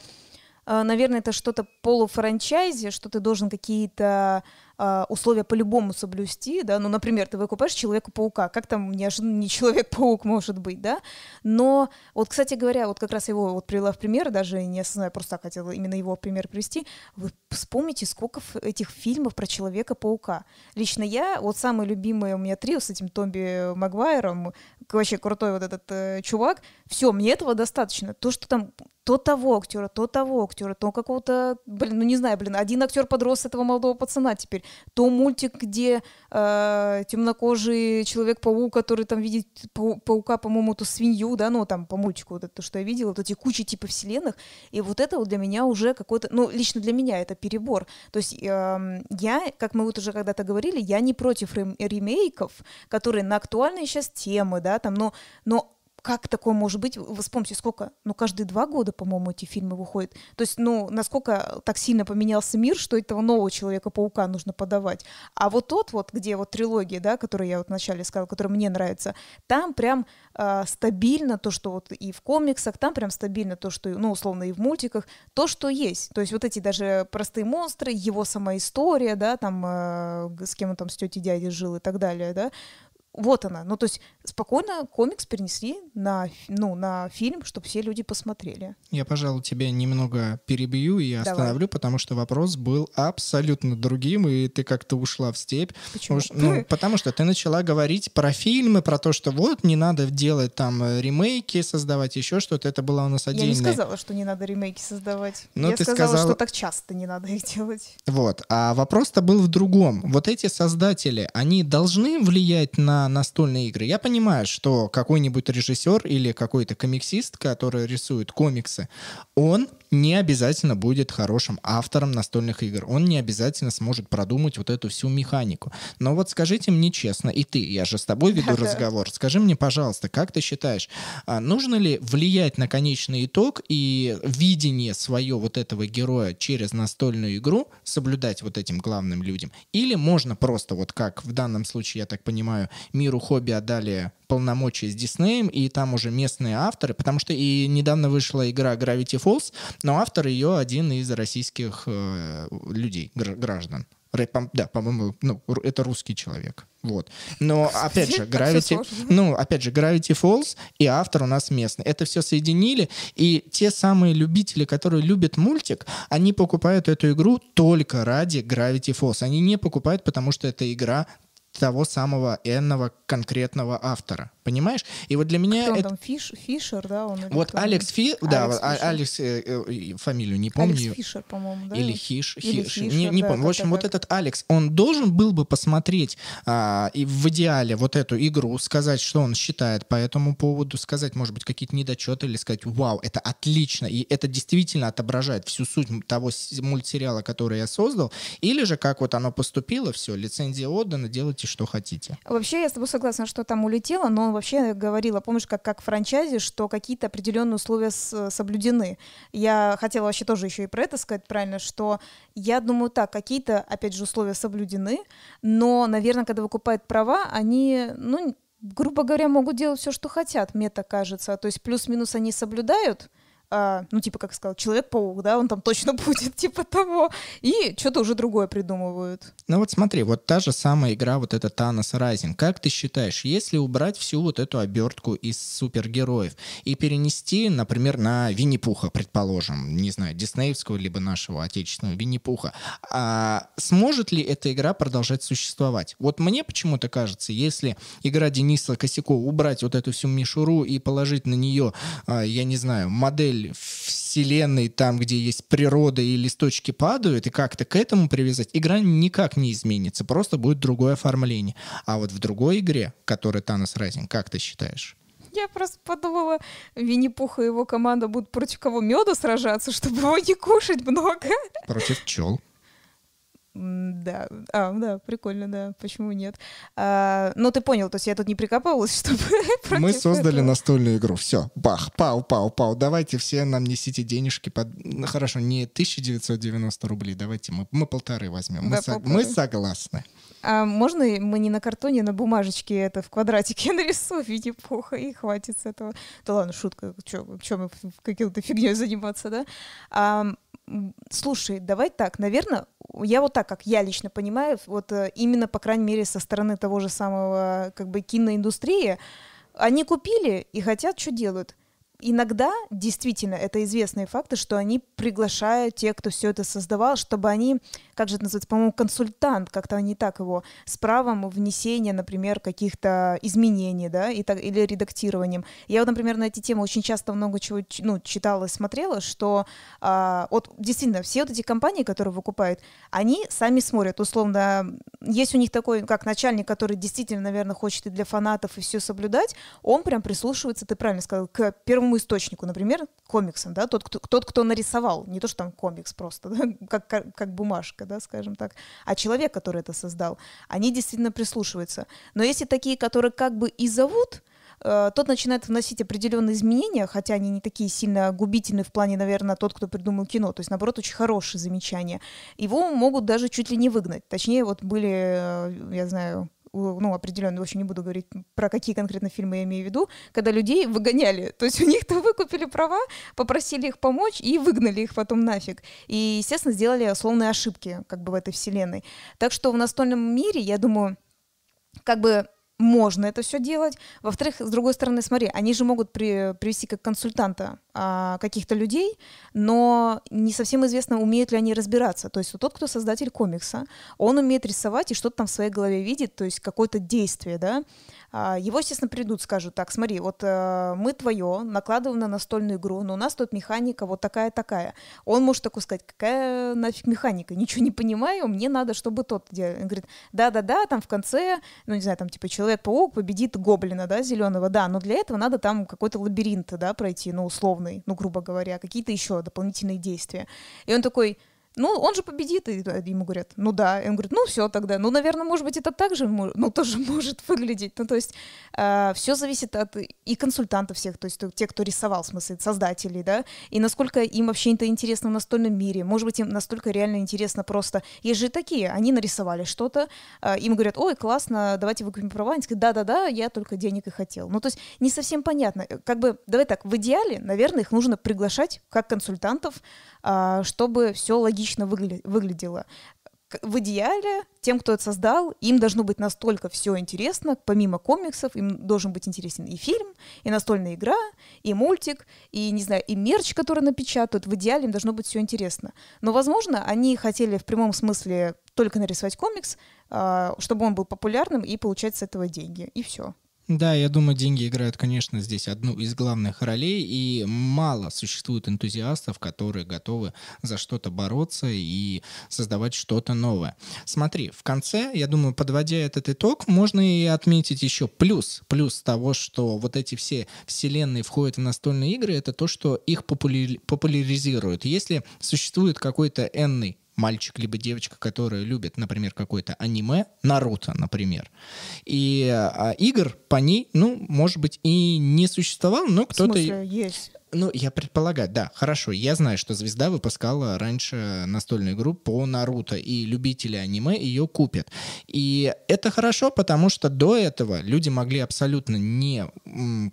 а, наверное, это что-то полуфранчайзи, что ты должен какие-то а, условия по-любому соблюсти, да, ну, например, ты выкупаешь Человека-паука, как там неожиданно не Человек-паук может быть, да, но вот, кстати говоря, вот как раз его вот привела в пример, даже не осознаю, просто хотела именно его пример привести, вы вспомните, сколько этих фильмов про Человека-паука. Лично я, вот самый любимый у меня трио с этим Томби Магуайром, вообще крутой вот этот э, чувак, все, мне этого достаточно. То, что там то того актера, то того актера, то какого-то, блин, ну не знаю, блин, один актер подрос этого молодого пацана теперь, то мультик, где э, темнокожий человек-паук, который там видит пау- паука, по-моему, то свинью, да, ну там по мультику вот это, то, что я видела, вот эти кучи типа вселенных, и вот это вот для меня уже какой-то, ну лично для меня это перебор, то есть э, я, как мы вот уже когда-то говорили, я не против рем- ремейков, которые на актуальные сейчас темы, да, там, но, но как такое может быть? Вы вспомните, сколько? Ну, каждые два года, по-моему, эти фильмы выходят. То есть, ну, насколько так сильно поменялся мир, что этого нового Человека-паука нужно подавать. А вот тот вот, где вот трилогия, да, которую я вот вначале сказала, которая мне нравится, там прям э, стабильно то, что вот и в комиксах, там прям стабильно то, что, ну, условно, и в мультиках, то, что есть. То есть вот эти даже простые монстры, его сама история, да, там, э, с кем он там с тетей дядей жил и так далее, да, вот она. Ну, то есть спокойно комикс перенесли на, ну, на фильм, чтобы все люди посмотрели. Я, пожалуй, тебе немного перебью и остановлю, Давай. потому что вопрос был абсолютно другим, и ты как-то ушла в степь. Почему? Уж, ну, потому что ты начала говорить про фильмы, про то, что вот не надо делать там э, ремейки, создавать еще что-то. Это была у нас отдельная. Я не сказала, что не надо ремейки создавать. Но ну, Я ты сказала, сказала, что так часто не надо их делать. Вот. А вопрос-то был в другом. Вот эти создатели, они должны влиять на настольные игры? Я понимаю, понимаешь, что какой-нибудь режиссер или какой-то комиксист, который рисует комиксы, он не обязательно будет хорошим автором настольных игр. Он не обязательно сможет продумать вот эту всю механику. Но вот скажите мне честно, и ты, я же с тобой веду разговор, скажи мне, пожалуйста, как ты считаешь, а, нужно ли влиять на конечный итог и видение свое вот этого героя через настольную игру соблюдать вот этим главным людям? Или можно просто вот как в данном случае, я так понимаю, миру хобби отдали полномочий с Диснеем, и там уже местные авторы, потому что и недавно вышла игра Gravity Falls, но автор ее один из российских э, людей, граждан. Да, по-моему, ну, это русский человек. Вот. Но опять же, Gravity, ну, опять же, Gravity Falls и автор у нас местный. Это все соединили, и те самые любители, которые любят мультик, они покупают эту игру только ради Gravity Falls. Они не покупают, потому что эта игра того самого энного конкретного автора. Понимаешь? И вот для меня... Кто это... там, Фиш, Фишер, да? Он вот Алекс Фи... Да, Алекс, а, Алекс э, э, фамилию не помню. Алекс Фишер, по-моему, да? Или Хиш. Или Хиш, Хиш не, не да, помню. В общем, вот этот Алекс, он должен был бы посмотреть а, и в идеале вот эту игру, сказать, что он считает по этому поводу, сказать, может быть, какие-то недочеты или сказать, вау, это отлично, и это действительно отображает всю суть того мультсериала, который я создал, или же как вот оно поступило, все, лицензия отдана, делать делайте, что хотите. Вообще, я с тобой согласна, что там улетело, но он вообще говорила, помнишь, как, как в франчайзе, что какие-то определенные условия с, э, соблюдены. Я хотела вообще тоже еще и про это сказать правильно, что я думаю так, какие-то, опять же, условия соблюдены, но, наверное, когда выкупают права, они, ну, грубо говоря, могут делать все, что хотят, мне так кажется. То есть плюс-минус они соблюдают, а, ну, типа, как сказал, Человек-паук, да, он там точно будет, типа того, и что-то уже другое придумывают. Ну вот смотри, вот та же самая игра, вот эта Танос Райзинг, как ты считаешь, если убрать всю вот эту обертку из супергероев и перенести, например, на Винни-Пуха, предположим, не знаю, диснеевского, либо нашего отечественного Винни-Пуха, а сможет ли эта игра продолжать существовать? Вот мне почему-то кажется, если игра Дениса Косякова убрать вот эту всю мишуру и положить на нее, а, я не знаю, модель модель вселенной, там, где есть природа и листочки падают, и как-то к этому привязать, игра никак не изменится, просто будет другое оформление. А вот в другой игре, которая Танос Райзинг, как ты считаешь? Я просто подумала, Винни-Пух и его команда будут против кого меда сражаться, чтобы его не кушать много. Против пчел. Да, а, да, прикольно, да, почему нет. А, но ну, ты понял, то есть я тут не прикопалась, чтобы... Мы создали этого. настольную игру, все, бах, пау, пау, пау, давайте все нам несите денежки, под... ну, хорошо, не 1990 рублей, давайте мы, мы полторы возьмем, да, мы, полторы. Со... мы согласны. А можно мы не на картоне, а на бумажечке это в квадратике нарисую Винни-Пуха и хватит с этого? Да ладно, шутка, чем мы каким-то фигней заниматься, да? А, слушай, давай так, наверное, я вот так, как я лично понимаю, вот э, именно, по крайней мере, со стороны того же самого, как бы, киноиндустрии, они купили и хотят, что делают? Иногда действительно это известные факты, что они приглашают тех, кто все это создавал, чтобы они, как же это называется, по-моему, консультант, как-то они так его, с правом внесения, например, каких-то изменений, да, и так, или редактированием. Я вот, например, на эти темы очень часто много чего ну, читала и смотрела, что а, вот действительно все вот эти компании, которые выкупают, они сами смотрят, условно, есть у них такой, как начальник, который действительно, наверное, хочет и для фанатов и все соблюдать, он прям прислушивается, ты правильно сказал, к первому своему источнику, например, комиксам, да, тот, кто, тот, кто нарисовал, не то, что там комикс просто, да, как, как, как бумажка, да, скажем так, а человек, который это создал, они действительно прислушиваются. Но если такие, которые как бы и зовут, э, тот начинает вносить определенные изменения, хотя они не такие сильно губительные в плане, наверное, тот, кто придумал кино. То есть, наоборот, очень хорошие замечания. Его могут даже чуть ли не выгнать. Точнее, вот были, э, я знаю, ну, определенно, вообще не буду говорить, про какие конкретно фильмы я имею в виду, когда людей выгоняли. То есть у них-то выкупили права, попросили их помочь и выгнали их потом нафиг. И, естественно, сделали условные ошибки как бы в этой вселенной. Так что в настольном мире, я думаю, как бы можно это все делать. Во-вторых, с другой стороны, смотри, они же могут при, привести как консультанта а, каких-то людей, но не совсем известно, умеют ли они разбираться. То есть вот тот, кто создатель комикса, он умеет рисовать и что-то там в своей голове видит, то есть какое-то действие, да. А, его, естественно, придут, скажут, так, смотри, вот э, мы твое, накладываем на настольную игру, но у нас тут механика вот такая-такая. Он может такой сказать, какая нафиг механика, ничего не понимаю, мне надо, чтобы тот делал. Он говорит, да-да-да, там в конце, ну, не знаю, там типа Человек-паук победит гоблина, да, зеленого, да, но для этого надо там какой-то лабиринт, да, пройти, ну, условно условный, ну, грубо говоря, какие-то еще дополнительные действия. И он такой, ну, он же победит, и ему говорят, ну да, и он говорит, ну все тогда, ну, наверное, может быть, это также, ну, тоже может выглядеть, ну, то есть э, все зависит от и консультантов всех, то есть тех, кто рисовал, в смысле, создателей, да, и насколько им вообще это интересно в настольном мире, может быть, им настолько реально интересно просто, есть же такие, они нарисовали что-то, э, им говорят, ой, классно, давайте выкупим права, они говорят, да-да-да, я только денег и хотел, ну, то есть не совсем понятно, э, как бы, давай так, в идеале, наверное, их нужно приглашать как консультантов, а, чтобы все логично выглядело в идеале тем, кто это создал, им должно быть настолько все интересно, помимо комиксов, им должен быть интересен и фильм, и настольная игра, и мультик, и, не знаю, и мерч, который напечатают. В идеале им должно быть все интересно. Но, возможно, они хотели в прямом смысле только нарисовать комикс, а, чтобы он был популярным и получать с этого деньги. И все. Да, я думаю, деньги играют, конечно, здесь одну из главных ролей, и мало существует энтузиастов, которые готовы за что-то бороться и создавать что-то новое. Смотри, в конце, я думаю, подводя этот итог, можно и отметить еще плюс, плюс того, что вот эти все вселенные входят в настольные игры, это то, что их популяризируют. Если существует какой-то энный мальчик либо девочка, которые любят, например, какое-то аниме, Наруто, например. И а, игр по ней, ну, может быть, и не существовало, но кто-то... есть. Ну, я предполагаю, да, хорошо. Я знаю, что «Звезда» выпускала раньше настольную игру по Наруто, и любители аниме ее купят. И это хорошо, потому что до этого люди могли абсолютно не,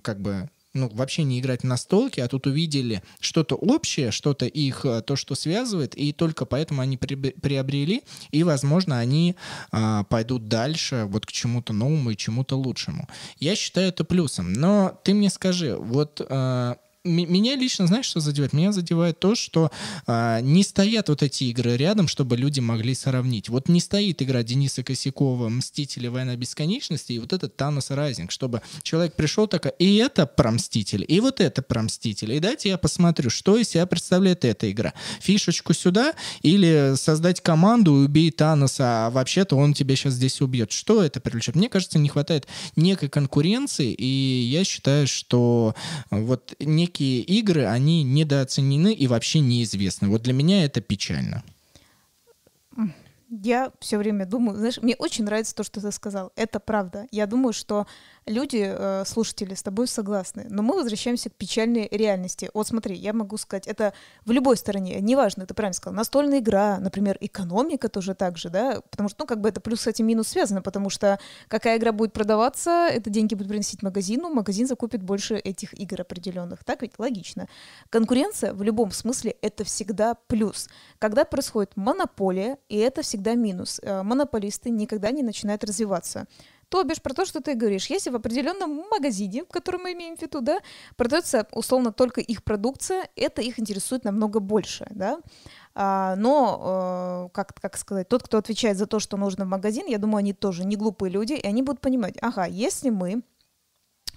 как бы, ну, вообще не играть на столке, а тут увидели что-то общее, что-то их, э, то, что связывает, и только поэтому они приобрели, и, возможно, они а, пойдут дальше вот к чему-то новому и чему-то лучшему. Я считаю это плюсом. Но ты мне скажи, вот... А, меня лично, знаешь, что задевает? Меня задевает то, что а, не стоят вот эти игры рядом, чтобы люди могли сравнить. Вот не стоит игра Дениса Косякова «Мстители. Война бесконечности» и вот этот Танос Райзинг, чтобы человек пришел такой, и это про Мстители, и вот это про Мстители. И дайте я посмотрю, что из себя представляет эта игра. Фишечку сюда или создать команду и убей Таноса, а вообще-то он тебя сейчас здесь убьет. Что это привлечет? Мне кажется, не хватает некой конкуренции, и я считаю, что вот не некие игры, они недооценены и вообще неизвестны. Вот для меня это печально. Я все время думаю, знаешь, мне очень нравится то, что ты сказал. Это правда. Я думаю, что люди, э, слушатели, с тобой согласны. Но мы возвращаемся к печальной реальности. Вот смотри, я могу сказать, это в любой стороне, неважно, ты правильно сказал, настольная игра, например, экономика тоже так же, да, потому что, ну, как бы это плюс, с этим минус связано, потому что какая игра будет продаваться, это деньги будут приносить магазину, магазин закупит больше этих игр определенных, так ведь логично. Конкуренция в любом смысле это всегда плюс. Когда происходит монополия, и это всегда минус, э, монополисты никогда не начинают развиваться. То бишь про то, что ты говоришь, если в определенном магазине, в котором мы имеем в виду, да, продается условно только их продукция, это их интересует намного больше, да. А, но, э, как, как сказать, тот, кто отвечает за то, что нужно в магазин, я думаю, они тоже не глупые люди, и они будут понимать, ага, если мы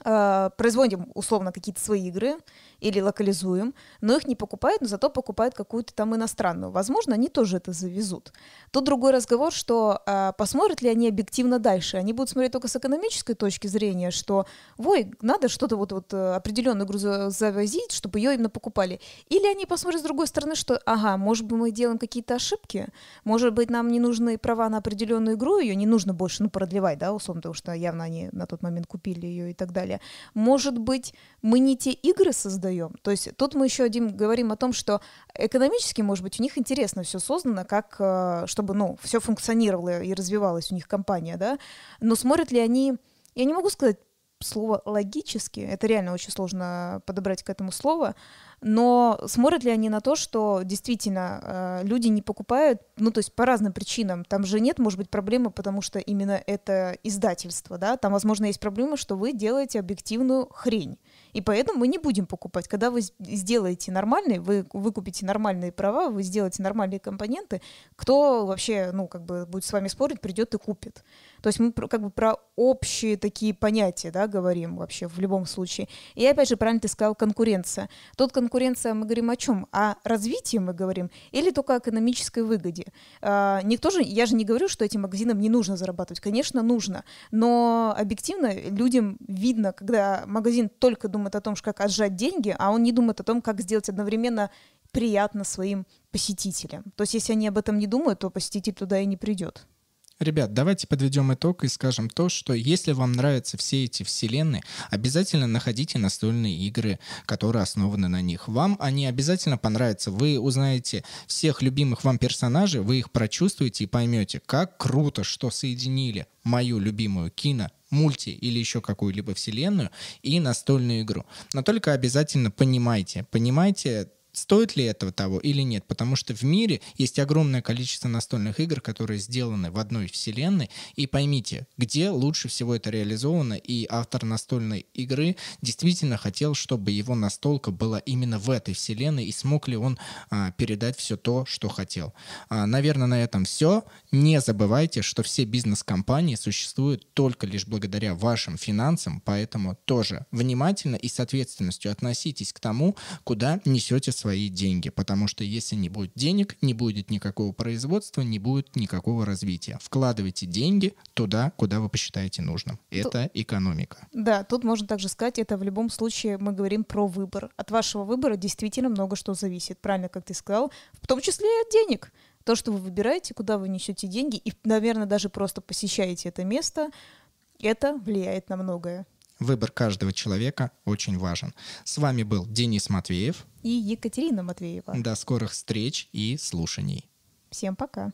Э, производим условно какие-то свои игры или локализуем, но их не покупают, но зато покупают какую-то там иностранную. Возможно, они тоже это завезут. Тут другой разговор, что э, посмотрят ли они объективно дальше. Они будут смотреть только с экономической точки зрения, что, вой, надо что-то вот, вот э, определенную игру завозить, чтобы ее именно покупали. Или они посмотрят с другой стороны, что, ага, может быть, мы делаем какие-то ошибки, может быть, нам не нужны права на определенную игру, ее не нужно больше ну, продлевать, да, условно, потому что явно они на тот момент купили ее и так далее далее. Может быть, мы не те игры создаем. То есть тут мы еще один говорим о том, что экономически, может быть, у них интересно все создано, как э, чтобы ну все функционировало и развивалась у них компания, да. Но смотрят ли они? Я не могу сказать слово логически, это реально очень сложно подобрать к этому слово, но смотрят ли они на то, что действительно а, люди не покупают, ну то есть по разным причинам, там же нет, может быть, проблемы, потому что именно это издательство, да, там, возможно, есть проблема, что вы делаете объективную хрень, и поэтому мы не будем покупать. Когда вы сделаете нормальный, вы выкупите нормальные права, вы сделаете нормальные компоненты, кто вообще, ну как бы будет с вами спорить, придет и купит. То есть мы как бы про общие такие понятия, да, говорим вообще в любом случае. И опять же, правильно ты сказал, конкуренция. Тут конкуренция, мы говорим о чем? О развитии мы говорим или только о экономической выгоде? А, никто же, я же не говорю, что этим магазинам не нужно зарабатывать. Конечно, нужно. Но объективно людям видно, когда магазин только думает о том, как отжать деньги, а он не думает о том, как сделать одновременно приятно своим посетителям. То есть если они об этом не думают, то посетитель туда и не придет. Ребят, давайте подведем итог и скажем то, что если вам нравятся все эти вселенные, обязательно находите настольные игры, которые основаны на них. Вам они обязательно понравятся. Вы узнаете всех любимых вам персонажей, вы их прочувствуете и поймете, как круто, что соединили мою любимую кино, мульти или еще какую-либо вселенную и настольную игру. Но только обязательно понимайте, понимайте стоит ли этого того или нет, потому что в мире есть огромное количество настольных игр, которые сделаны в одной вселенной, и поймите, где лучше всего это реализовано, и автор настольной игры действительно хотел, чтобы его настолка была именно в этой вселенной, и смог ли он а, передать все то, что хотел. А, наверное, на этом все. Не забывайте, что все бизнес-компании существуют только лишь благодаря вашим финансам, поэтому тоже внимательно и с ответственностью относитесь к тому, куда несете свои деньги, потому что если не будет денег, не будет никакого производства, не будет никакого развития. Вкладывайте деньги туда, куда вы посчитаете нужным. Это Ту... экономика. Да, тут можно также сказать, это в любом случае мы говорим про выбор. От вашего выбора действительно много что зависит, правильно, как ты сказал, в том числе и от денег. То, что вы выбираете, куда вы несете деньги, и, наверное, даже просто посещаете это место, это влияет на многое. Выбор каждого человека очень важен. С вами был Денис Матвеев. И Екатерина Матвеева. До скорых встреч и слушаний. Всем пока.